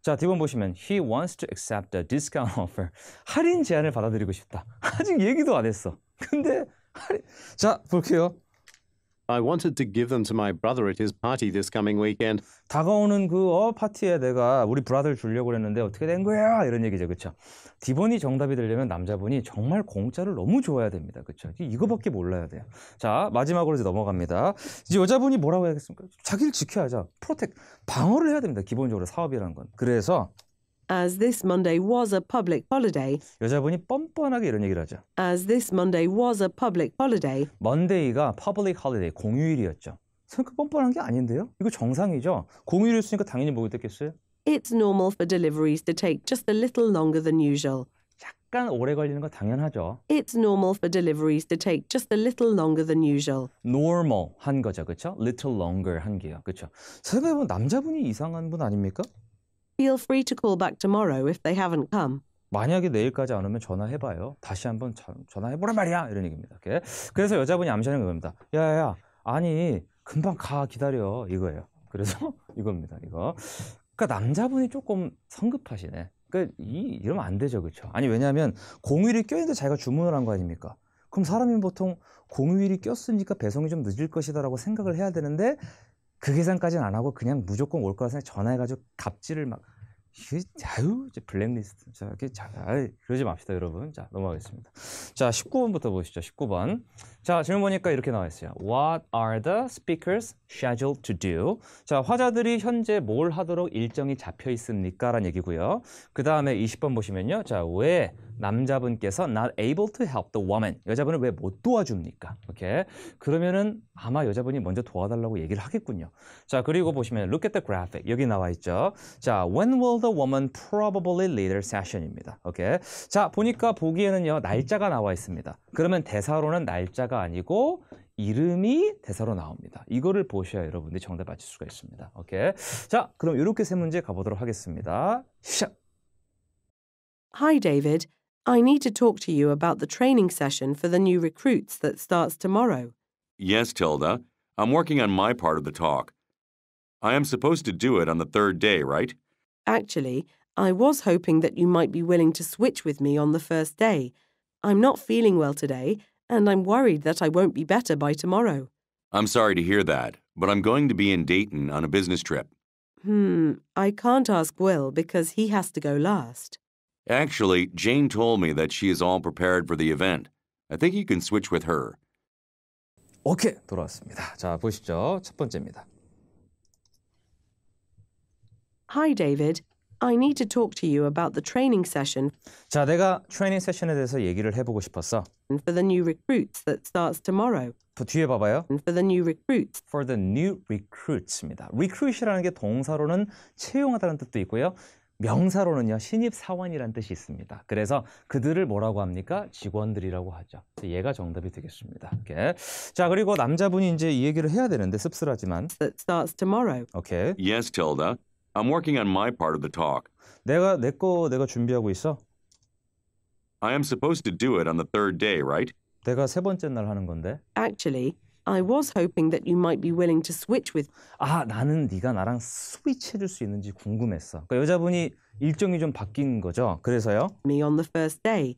자, 뒷번 보시면 he wants to accept a discount offer. 할인 제안을 받아들이고 싶다. 아직 얘기도 안 했어. 근데 할인 자, 볼게요. I wanted to give them to my brother at his party this coming weekend. 다가오는 그 어 파티에 내가 우리 브라더를 주려고 그랬는데 어떻게 된 거야? 이런 얘기죠. 그렇죠? 디본이 정답이 되려면 남자분이 정말 공짜를 너무 좋아야 됩니다. 그렇죠? 이거밖에 몰라야 돼요. 자, 마지막으로 이제 넘어갑니다. 이제 여자분이 뭐라고 해야겠습니까? 자기를 지켜야죠. 프로텍 방어를 해야 됩니다. 기본적으로 사업이라는 건. 그래서 As this Monday was a public holiday. 여자분이 뻔뻔하게 이런 얘기를 하죠. As this Monday was a public holiday. Monday가 public holiday 공휴일이었죠. 생각 뻔뻔한 게 아닌데요? 이거 정상이죠. 공휴일이었으니까 당연히 뭐가 됐겠어요? It's normal for deliveries to take just a little longer than usual. 약간 오래 걸리는 거 당연하죠. It's normal for deliveries to take just a little longer than usual. normal 한 거죠, 그렇죠? little longer 한 게요, 그렇죠? 생각해보면 남자분이 이상한 분 아닙니까? Feel free to call back tomorrow if they haven't come. 만약에 내일까지 안 오면 전화해봐요. 다시 한번 전화해보란 말이야. 이런 얘기입니다. 그래서 여자분이 암시하는 겁니다. 야야야, 아니 금방 가 기다려 이거예요. 그래서 이겁니다. 이거. 그러니까 남자분이 조금 성급하시네. 그러니까 이, 이러면 안 되죠, 그렇죠? 아니 왜냐하면 공휴일이 껴있는데 자기가 주문을 한 거 아닙니까? 그럼 사람이 보통 공휴일이 꼈으니까 배송이 좀 늦을 것이다라고 생각을 해야 되는데 그 계산까지는 안 하고 그냥 무조건 올 거라 생각 전화해가지고 갑질을 막 이게 자유 이제 블랙리스트 자 이렇게 자 그러지 맙시다 여러분 자 넘어가겠습니다 자 19번부터 보시죠 19번 자 질문 보니까 이렇게 나와 있어요 What are the speakers scheduled to do. 자, 화자들이 현재 뭘 하도록 일정이 잡혀 있습니까? 라는 얘기고요. 그 다음에 20번 보시면요. 자, 왜 남자분께서 not able to help the woman. 여자분을 왜 못 도와줍니까? 오케이. 그러면은 아마 여자분이 먼저 도와달라고 얘기를 하겠군요. 자, 그리고 보시면 look at the graphic. 여기 나와 있죠. 자, when will the woman probably lead her session입니다. 오케이. 자, 보니까 보기에는요. 날짜가 나와 있습니다. 그러면 대사로는 날짜가 아니고 이름이 대사로 나옵니다. 이거를 보셔야 여러분들이 정답 맞힐 수가 있습니다. 오케이. 자, 그럼 이렇게 세 문제 가보도록 하겠습니다. 시작. Hi David. I need to talk to you about the training session for the new recruits that starts tomorrow. Yes, Tilda. I'm working on my part of the talk. I am supposed to do it on the third day, right? Actually, I was hoping that you might be willing to switch with me on the first day. I'm not feeling well today, and I'm worried that I won't be better by tomorrow. I'm sorry to hear that, but I'm going to be in Dayton on a business trip. Hmm, I can't ask Will because he has to go last. Actually, Jane told me that she is all prepared for the event. I think you can switch with her. okay, 돌아왔습니다. 자, 보시죠. 첫 번째입니다. Hi, David. I need to talk to you about the training session 자, 내가 트레이닝 세션에 대해서 얘기를 해보고 싶었어. for the new recruits that starts tomorrow 그 뒤에 봐봐요. for the new recruits. For the new recruits입니다. Recruit이라는 게 동사로는 채용하다는 뜻도 있고요. 명사로는요 신입 사원이란 뜻이 있습니다. 그래서 그들을 뭐라고 합니까? 직원들이라고 하죠. 그래서 얘가 정답이 되겠습니다. 오케이. 자 그리고 남자분이 이제 이 얘기를 해야 되는데 씁쓸하지만 that starts tomorrow. 오케이. Yes, Tilda. I'm working on my part of the talk. 내가 내 거 내가 준비하고 있어. I am supposed to do it on the third day, right? 내가 세 번째 날 하는 건데. Actually, I was hoping that you might be willing to switch with. 아, 나는 네가 나랑 스위치 해줄 수 있는지 궁금했어. 그러니까 여자분이 일정이 좀 바뀐 거죠. 그래서요. Me on the first day.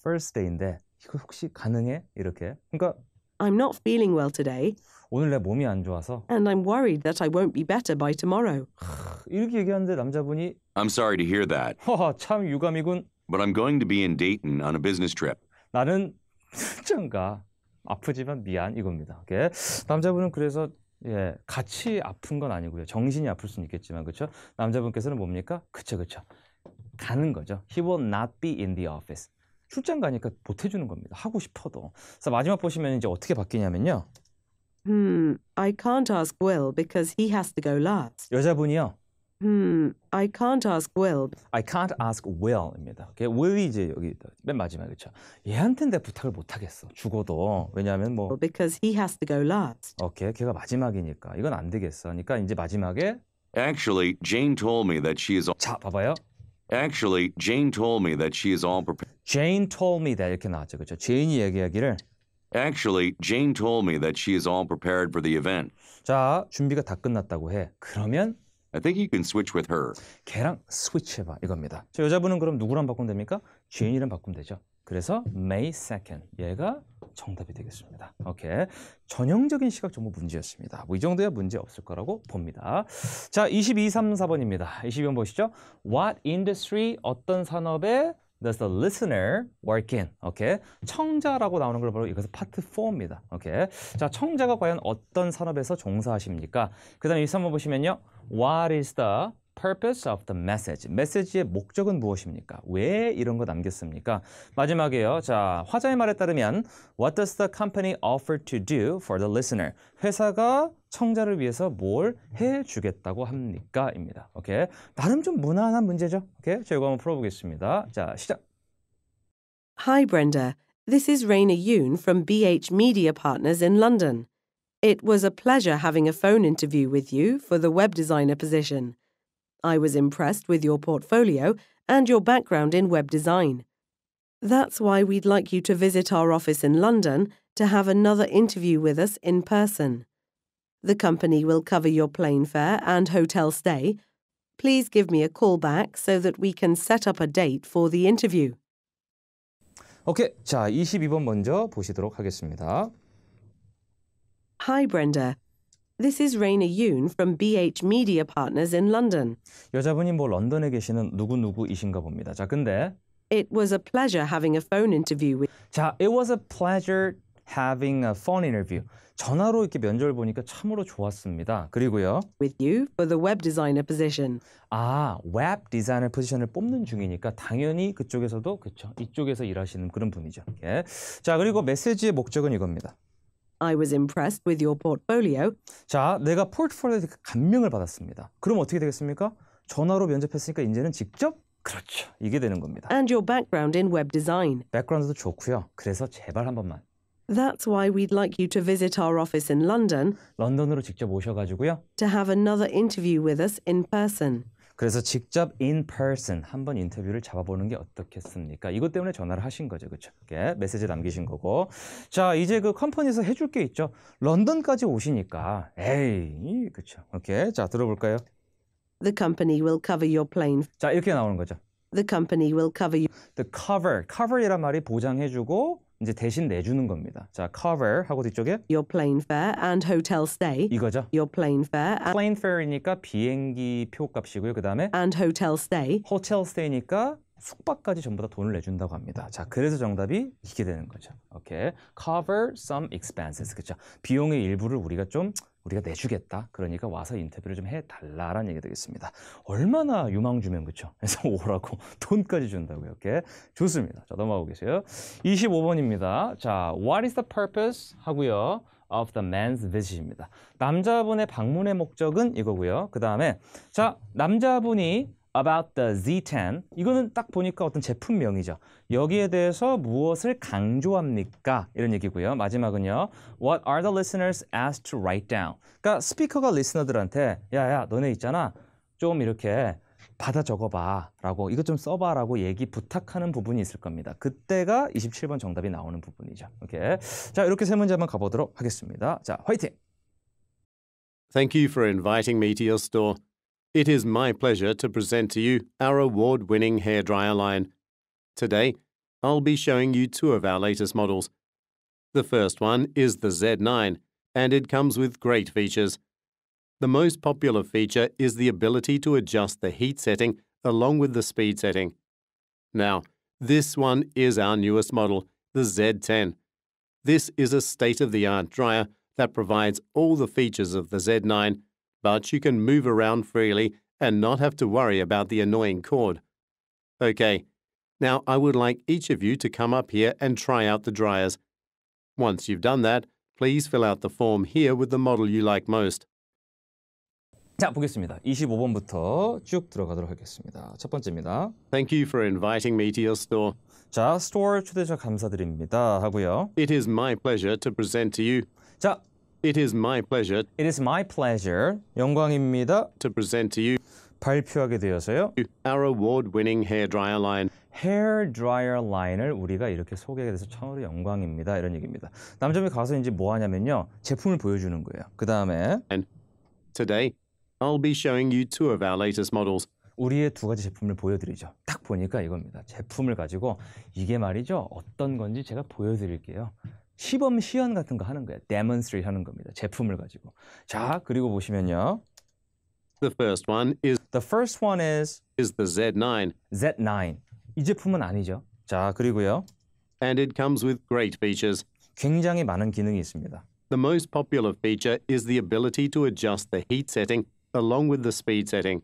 First day인데 이거 혹시 가능해? 이렇게. 그러니까 I'm not feeling well today. 오늘 내 몸이 안 좋아서. And I'm worried that I won't be better by tomorrow. 이렇게 얘기하는데 남자분이 I'm sorry to hear that. 허허, 참 유감이군. But I'm going to be in Dayton on a business trip. 나는 출장 가. 아프지만 미안 이겁니다. 오 남자분은 그래서 예, 같이 아픈 건 아니고요. 정신이 아플 수는 있겠지만 그렇죠? 남자분께서는 뭡니까? 그쵸 그쵸. 가는 거죠. He will not be in the office. 출장 가니까 못 해주는 겁니다. 하고 싶어도. 그래서 마지막 보시면 이제 어떻게 바뀌냐면요. Hmm, I can't ask Will because he has to go last. 여자분이요. Hmm, I can't ask Will. I can't ask Will입니다. Okay? Will이 이제 여기 맨 마지막에 그렇죠. 얘한테는 내 부탁을 못 하겠어. 죽어도 왜냐하면 뭐. Because he has to go last. 오케이, okay, 걔가 마지막이니까 이건 안 되겠어. 그러니까 이제 마지막에. Actually, Jane told me that she is. 자, 봐봐요. Actually, Jane told me that she is all prepared. Jane told me that 이렇게 나왔죠. 그렇죠? 제인이 얘기하기를 Actually, Jane told me that she is all prepared for the event. 자, 준비가 다 끝났다고 해. 그러면 I think you can switch with her. 걔랑 스위치해봐 이겁니다. 저 여자분은 그럼 누구랑 바꾸면 됩니까? 제인이랑 바꾸면 되죠. 그래서 May 2nd 얘가 정답이 되겠습니다. 오케이. 전형적인 시각 정보 문제였습니다. 뭐이 정도야 문제 없을 거라고 봅니다. 자, 22, 3, 4번입니다. 22번 보시죠. What industry 어떤 산업에 does the listener work in? 오케이. 청자라고 나오는 걸 바로 이것은 파트 4입니다. 오케이. 자, 청자가 과연 어떤 산업에서 종사하십니까? 그다음에 23번 보시면요. What is the purpose of the message? 메시지의 목적은 무엇입니까? 왜 이런 거 남겼습니까? 마지막에요. 자, 화자의 말에 따르면 What does the company offer to do for the listener? 회사가 청자를 위해서 뭘 해주겠다고 합니까? 입니다. 오케이. 나름 좀 무난한 문제죠. 오케이. 저희가 한번 풀어보겠습니다. 자, 시작. Hi, Brenda. This is Raina Yoon from BH Media Partners in London. It was a pleasure having a phone interview with you for the web designer position. I was impressed with your portfolio and your background in web design. That's why we'd like you to visit our office in London to have another interview with us in person. The company will cover your plane fare and hotel stay. Please give me a call back so that we can set up a date for the interview. Okay, 자, 22번 먼저 보시도록 하겠습니다. Hi Brenda. This is Raina Yoon from BH Media Partners in London. 여자분이 뭐 런던에 계시는 누구누구이신가 봅니다. 자, 근데 It was a pleasure having a phone interview with 자, it was a pleasure having a phone interview. 전화로 이렇게 면접을 보니까 참으로 좋았습니다. 그리고요. with you for the web designer position. 아, 웹 디자이너 포지션을 뽑는 중이니까 당연히 그쪽에서도 그쵸 이쪽에서 일하시는 그런 분이죠. 예. 자, 그리고 메시지의 목적은 이겁니다. I was impressed with your portfolio. 자, 내가 포트폴리오에 감명을 받았습니다. 그럼 어떻게 되겠습니까? 전화로 면접했으니까 이제는 직접 그렇죠. 이게 되는 겁니다. And your background in web design. 백그라운드도 좋고요. 그래서 제발 한 번만. That's why we'd like you to visit our office in London. 런던으로 직접 오셔 가지고요. To have another interview with us in person. 그래서 직접 in person 한 번 인터뷰를 잡아보는 게 어떻겠습니까? 이것 때문에 전화를 하신 거죠, 그렇죠? 메시지 남기신 거고. 자, 이제 그 컴퍼니에서 해줄 게 있죠. 런던까지 오시니까 에이, 그렇죠? 오케이, 자 들어볼까요? The company will cover your plane. 자 이렇게 나오는 거죠. The company will cover you. The cover, cover이란 말이 보장해주고 이제 대신 내주는 겁니다. 자, cover 하고 뒤쪽에 your plane fare and hotel stay 이거죠. your plane fare and plane fare이니까 비행기 표값이고요. 그다음에 and hotel stay hotel stay니까 숙박까지 전부 다 돈을 내준다고 합니다. 자, 그래서 정답이 이게 되는 거죠. 오케이. cover some expenses. 그쵸. 비용의 일부를 우리가 좀 우리가 내주겠다. 그러니까 와서 인터뷰를 좀 해달라라는 얘기 되겠습니다. 얼마나 유망 주면 그쵸? 그래서 오라고 돈까지 준다고요. 이렇게 좋습니다. 자 넘어가고 계세요. 25번입니다. 자, what is the purpose 하고요. of the man's visit입니다. 남자분의 방문의 목적은 이거고요. 그 다음에 자 남자분이 about the Z10 이거는 딱 보니까 어떤 제품명이죠. 여기에 대해서 무엇을 강조합니까? 이런 얘기고요. 마지막은요. What are the listeners asked to write down? 그러니까 스피커가 리스너들한테 야야 너네 있잖아. 좀 이렇게 받아 적어봐 라고 이것 좀 써봐 라고 얘기 부탁하는 부분이 있을 겁니다. 그때가 27번 정답이 나오는 부분이죠. 오케이. 자 이렇게 세 문제 한번 가보도록 하겠습니다. 자 화이팅! Thank you for inviting me to your store. It is my pleasure to present to you our award-winning hairdryer line. Today, I'll be showing you two of our latest models. The first one is the Z9, and it comes with great features. The most popular feature is the ability to adjust the heat setting along with the speed setting. Now, this one is our newest model, the Z10. This is a state-of-the-art dryer that provides all the features of the Z9 but you can move around freely and not have to worry about the annoying cord. Okay, now I would like each of you to come up here and try out the dryers. Once you've done that, please fill out the form here with the model you like most. 자, 보겠습니다. 25번부터 쭉 들어가도록 하겠습니다. 첫 번째입니다. Thank you for inviting me to your store. 자, 스토어 초대자 감사드립니다. 하고요. It is my pleasure to present to you. 자, It is my pleasure. It is my pleasure. 영광입니다. To present to you. 발표하게 되어서요. Our award-winning hair dryer line. hair dryer line을 우리가 이렇게 소개하게 돼서 참으로 영광입니다. 이런 얘기입니다. 남점에 가서 이제 뭐 하냐면요. 제품을 보여주는 거예요. 그 다음에 And today I'll be showing you two of our latest models. 우리의 두 가지 제품을 보여드리죠. 딱 보니까 이겁니다. 제품을 가지고 이게 말이죠. 어떤 건지 제가 보여드릴게요. 시범 시연 같은 거 하는 거예요. demonstrate 하는 겁니다. 제품을 가지고. 자, 그리고 보시면요. The first one is The first one is is the Z9 Z9. 이 제품은 아니죠. 자, 그리고요. And it comes with great features. 굉장히 많은 기능이 있습니다. The most popular feature is the ability to adjust the heat setting along with the speed setting.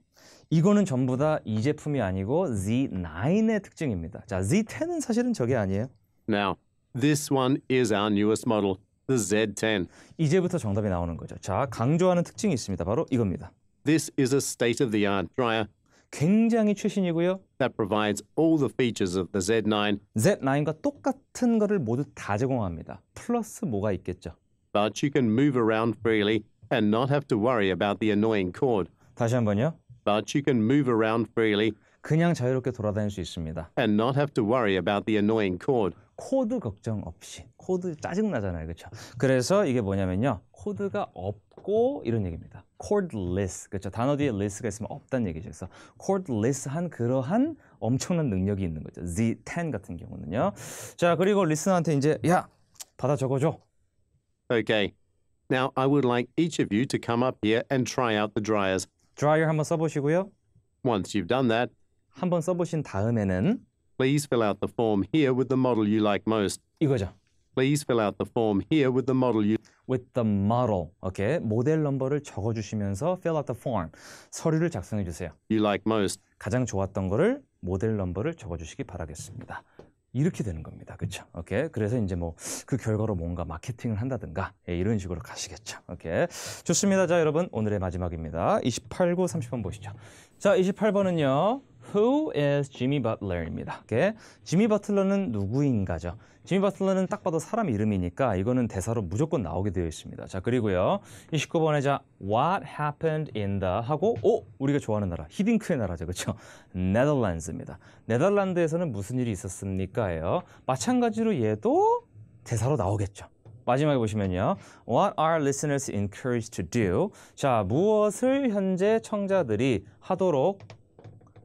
이거는 전부 다 이 제품이 아니고 Z9의 특징입니다. 자, Z10은 사실은 저게 아니에요. Now, This one is our newest model, the Z10. 이제부터 정답이 나오는 거죠. 자, 강조하는 특징이 있습니다. 바로 이겁니다. This is a state-of-the-art dryer 굉장히 최신이고요. that provides all the features of the Z9, Z9과 똑같은 거를 것을 다 제공합니다. 플러스 뭐가 있겠죠. but you can move around freely and not have to worry about the annoying cord. 다시 한 번요. But you can move around freely 그냥 자유롭게 돌아다닐 수 있습니다. and not have to worry about the annoying cord. 코드 걱정 없이 코드 짜증 나잖아요, 그렇죠? 그래서 이게 뭐냐면요, 코드가 없고 이런 얘기입니다. cordless, 그렇죠? 단어 뒤에 less가 있으면 없다는 얘기죠. 그래서 cordless한 그러한 엄청난 능력이 있는 거죠. Z10 같은 경우는요. 자, 그리고 리스너한테 이제 야 받아 적어줘. Okay. Now I would like each of you to come up here and try out the dryers. dryer 한번 써보시고요. Once you've done that, 한번 써보신 다음에는 Please fill out the form here with the model you like most. 이거죠. Please fill out the form here with the model you with the model. 오케이. 모델 넘버를 적어 주시면서 fill out the form. 서류를 작성해 주세요. you like most. 가장 좋았던 거를 모델 넘버를 적어 주시기 바라겠습니다. 이렇게 되는 겁니다. 그렇죠? 오케이. 그래서 이제 뭐 그 결과로 뭔가 마케팅을 한다든가 예, 이런 식으로 가시겠죠. 오케이. 좋습니다. 자, 여러분 오늘의 마지막입니다. 28구 30번 보시죠. 자, 28번은요. Who is Jimmy Butler입니다. 이게 u t l e r 는 누구인가죠. Jimmy b u t l e r 는딱 봐도 사람 이름이니까 이거는 대사로 무조건 나오게 되어 있습니다. 자 그리고요 2 9번의자 What happened in the 하고 오 우리가 좋아하는 나라 히딩크의 나라죠 그렇죠? n e e t h r l a n d s 입니다 n e e t h r l a n d s 에서는 무슨 일이 있었습니까요? 마찬가지로 얘도 대사로 나오겠죠. 마지막에 보시면요. What are listeners encouraged to do? 자, 무엇을 현재 청자들이 하도록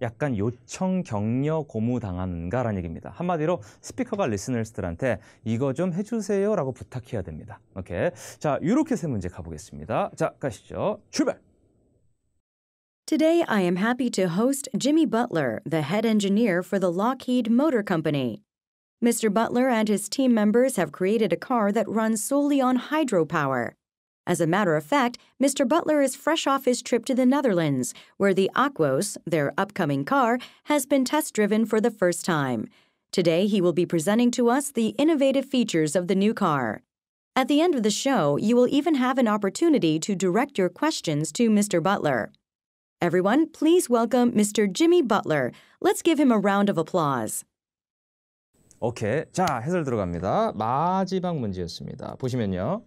약간 요청 격려 고무당하는가라는 얘기입니다. 한마디로 스피커가 리스너스들한테 이거 좀 해주세요라고 부탁해야 됩니다. 오케이. 자, 이렇게 세 문제 가보겠습니다. 자, 가시죠. 출발! Today, I am happy to host Jimmy Butler, the head engineer for the Lockheed Motor Company. Mr. Butler and his team members have created a car that runs solely on hydropower. As a matter of fact, Mr. Butler is fresh off his trip to the Netherlands, where the Aquos, their upcoming car, has been test driven for the first time. Today, he will be presenting to us the innovative features of the new car. At the end of the show, you will even have an opportunity to direct your questions to Mr. Butler. Everyone, please welcome Mr. Jimmy Butler. Let's give him a round of applause. 오케이. 자, 해설 들어갑니다. 마지막 문제였습니다. 보시면요.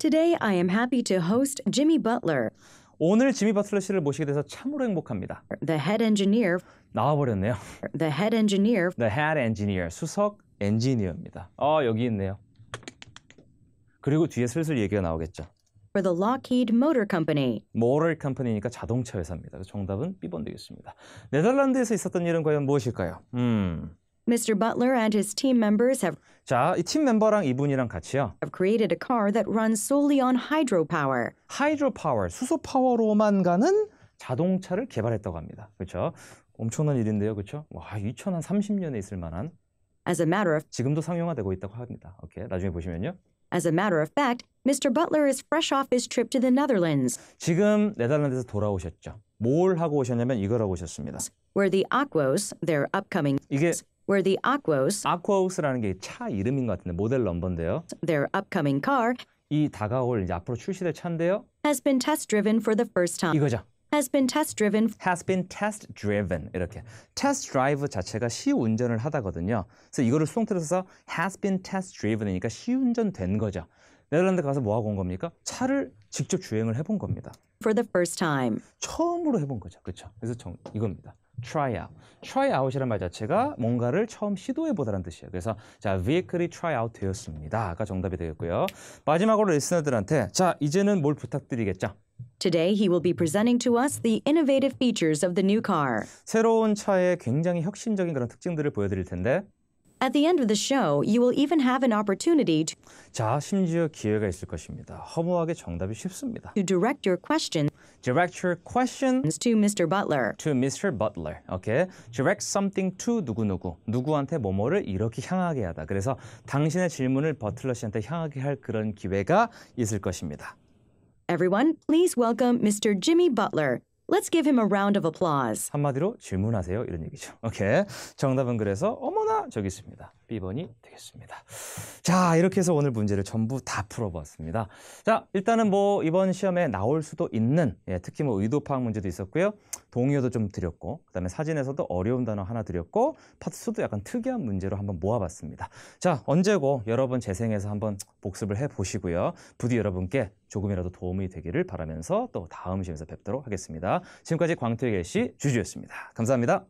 Today I am happy to host Jimmy Butler. 오늘 지미 버틀러 씨를 모시게 돼서 참으로 행복합니다. The head engineer. 나와버렸네요. The head engineer. The head engineer. 수석 엔지니어입니다. 아 여기 있네요. 그리고 뒤에 슬슬 얘기가 나오겠죠. For the Lockheed Motor Company. 모럴 컴퍼니니까 자동차 회사입니다. 정답은 B번 되겠습니다. 네덜란드에서 있었던 일은 과연 무엇일까요? 음. Mr. Butler and his team members have 자, 이팀 멤버랑 이분이랑 같이요. have created a car that runs solely on hydropower. 하이드로 파워, 수소 파워로만 가는 자동차를 개발했다고 합니다. 그렇죠? 엄청난 일인데요. 그렇죠? 와, 2030년에 있을 만한 As a matter of 지금도 상용화되고 있다고 합니다. 오케이. 나중에 보시면요. as a matter of fact, Mr. Butler is fresh off his trip to the Netherlands, 지금 네덜란드에서 돌아오셨죠. 뭘 하고 오셨냐면 이걸 하고 오셨습니다. where the Aquos, their upcoming 이게 were the Aquos, 아쿠아우스라는 게 차 이름인 것 같은데 모델 넘버인데요. their upcoming car, 이 다가올 이제 앞으로 출시될 차인데요. has been test driven for the first time. 이거죠. Has been test driven. has been test driven 이렇게 test drive 자체가 시운전을 하다거든요. 그래서 이거를 수동태로서 has been test driven이니까 시운전된 거죠. 네덜란드 가서 뭐 하고 온 겁니까? 차를 직접 주행을 해본 겁니다. For the first time. 처음으로 해본 거죠, 그렇죠? 그래서 정, 이겁니다. try out. try out이라는 말 자체가 뭔가를 처음 시도해 보다라는 뜻이에요. 그래서 자, vehicle이 try out 되었습니다.가 정답이 되겠고요. 마지막으로 리스너들한테 자, 이제는 뭘 부탁드리겠죠? Today he will be presenting to us the innovative features of the new car. 새로운 차의 굉장히 혁신적인 그런 특징들을 보여드릴 텐데. At the end of the show, you will even have an opportunity to 자, 심지어 기회가 있을 것입니다. 허무하게 정답이 쉽습니다. To direct your question. Direct your questions to Mr. Butler. To Mr. Butler. 오케이. Direct something to 누구누구. 누구한테 뭐뭐를 이렇게 향하게 하다. 그래서 당신의 질문을 버틀러 씨한테 향하게 할 그런 기회가 있을 것입니다. Everyone, please welcome Mr. Jimmy Butler. Let's give him a round of applause. 한마디로 질문하세요 이런 얘기죠. 오케이. 정답은 그래서 어머나 저기 있습니다. B번이 되겠습니다. 자, 이렇게 해서 오늘 문제를 전부 다풀어보았습니다 자, 일단은 뭐 이번 시험에 나올 수도 있는 예, 특히 뭐 의도 파악 문제도 있었고요. 동의어도좀 드렸고 그다음에 사진에서도 어려운 단어 하나 드렸고 파트수도 약간 특이한 문제로 한번 모아봤습니다. 자, 언제고 여러 번 재생해서 한번 복습을 해보시고요. 부디 여러분께 조금이라도 도움이 되기를 바라면서 또 다음 시험에서 뵙도록 하겠습니다. 지금까지 광태의 계시 주주였습니다. 감사합니다.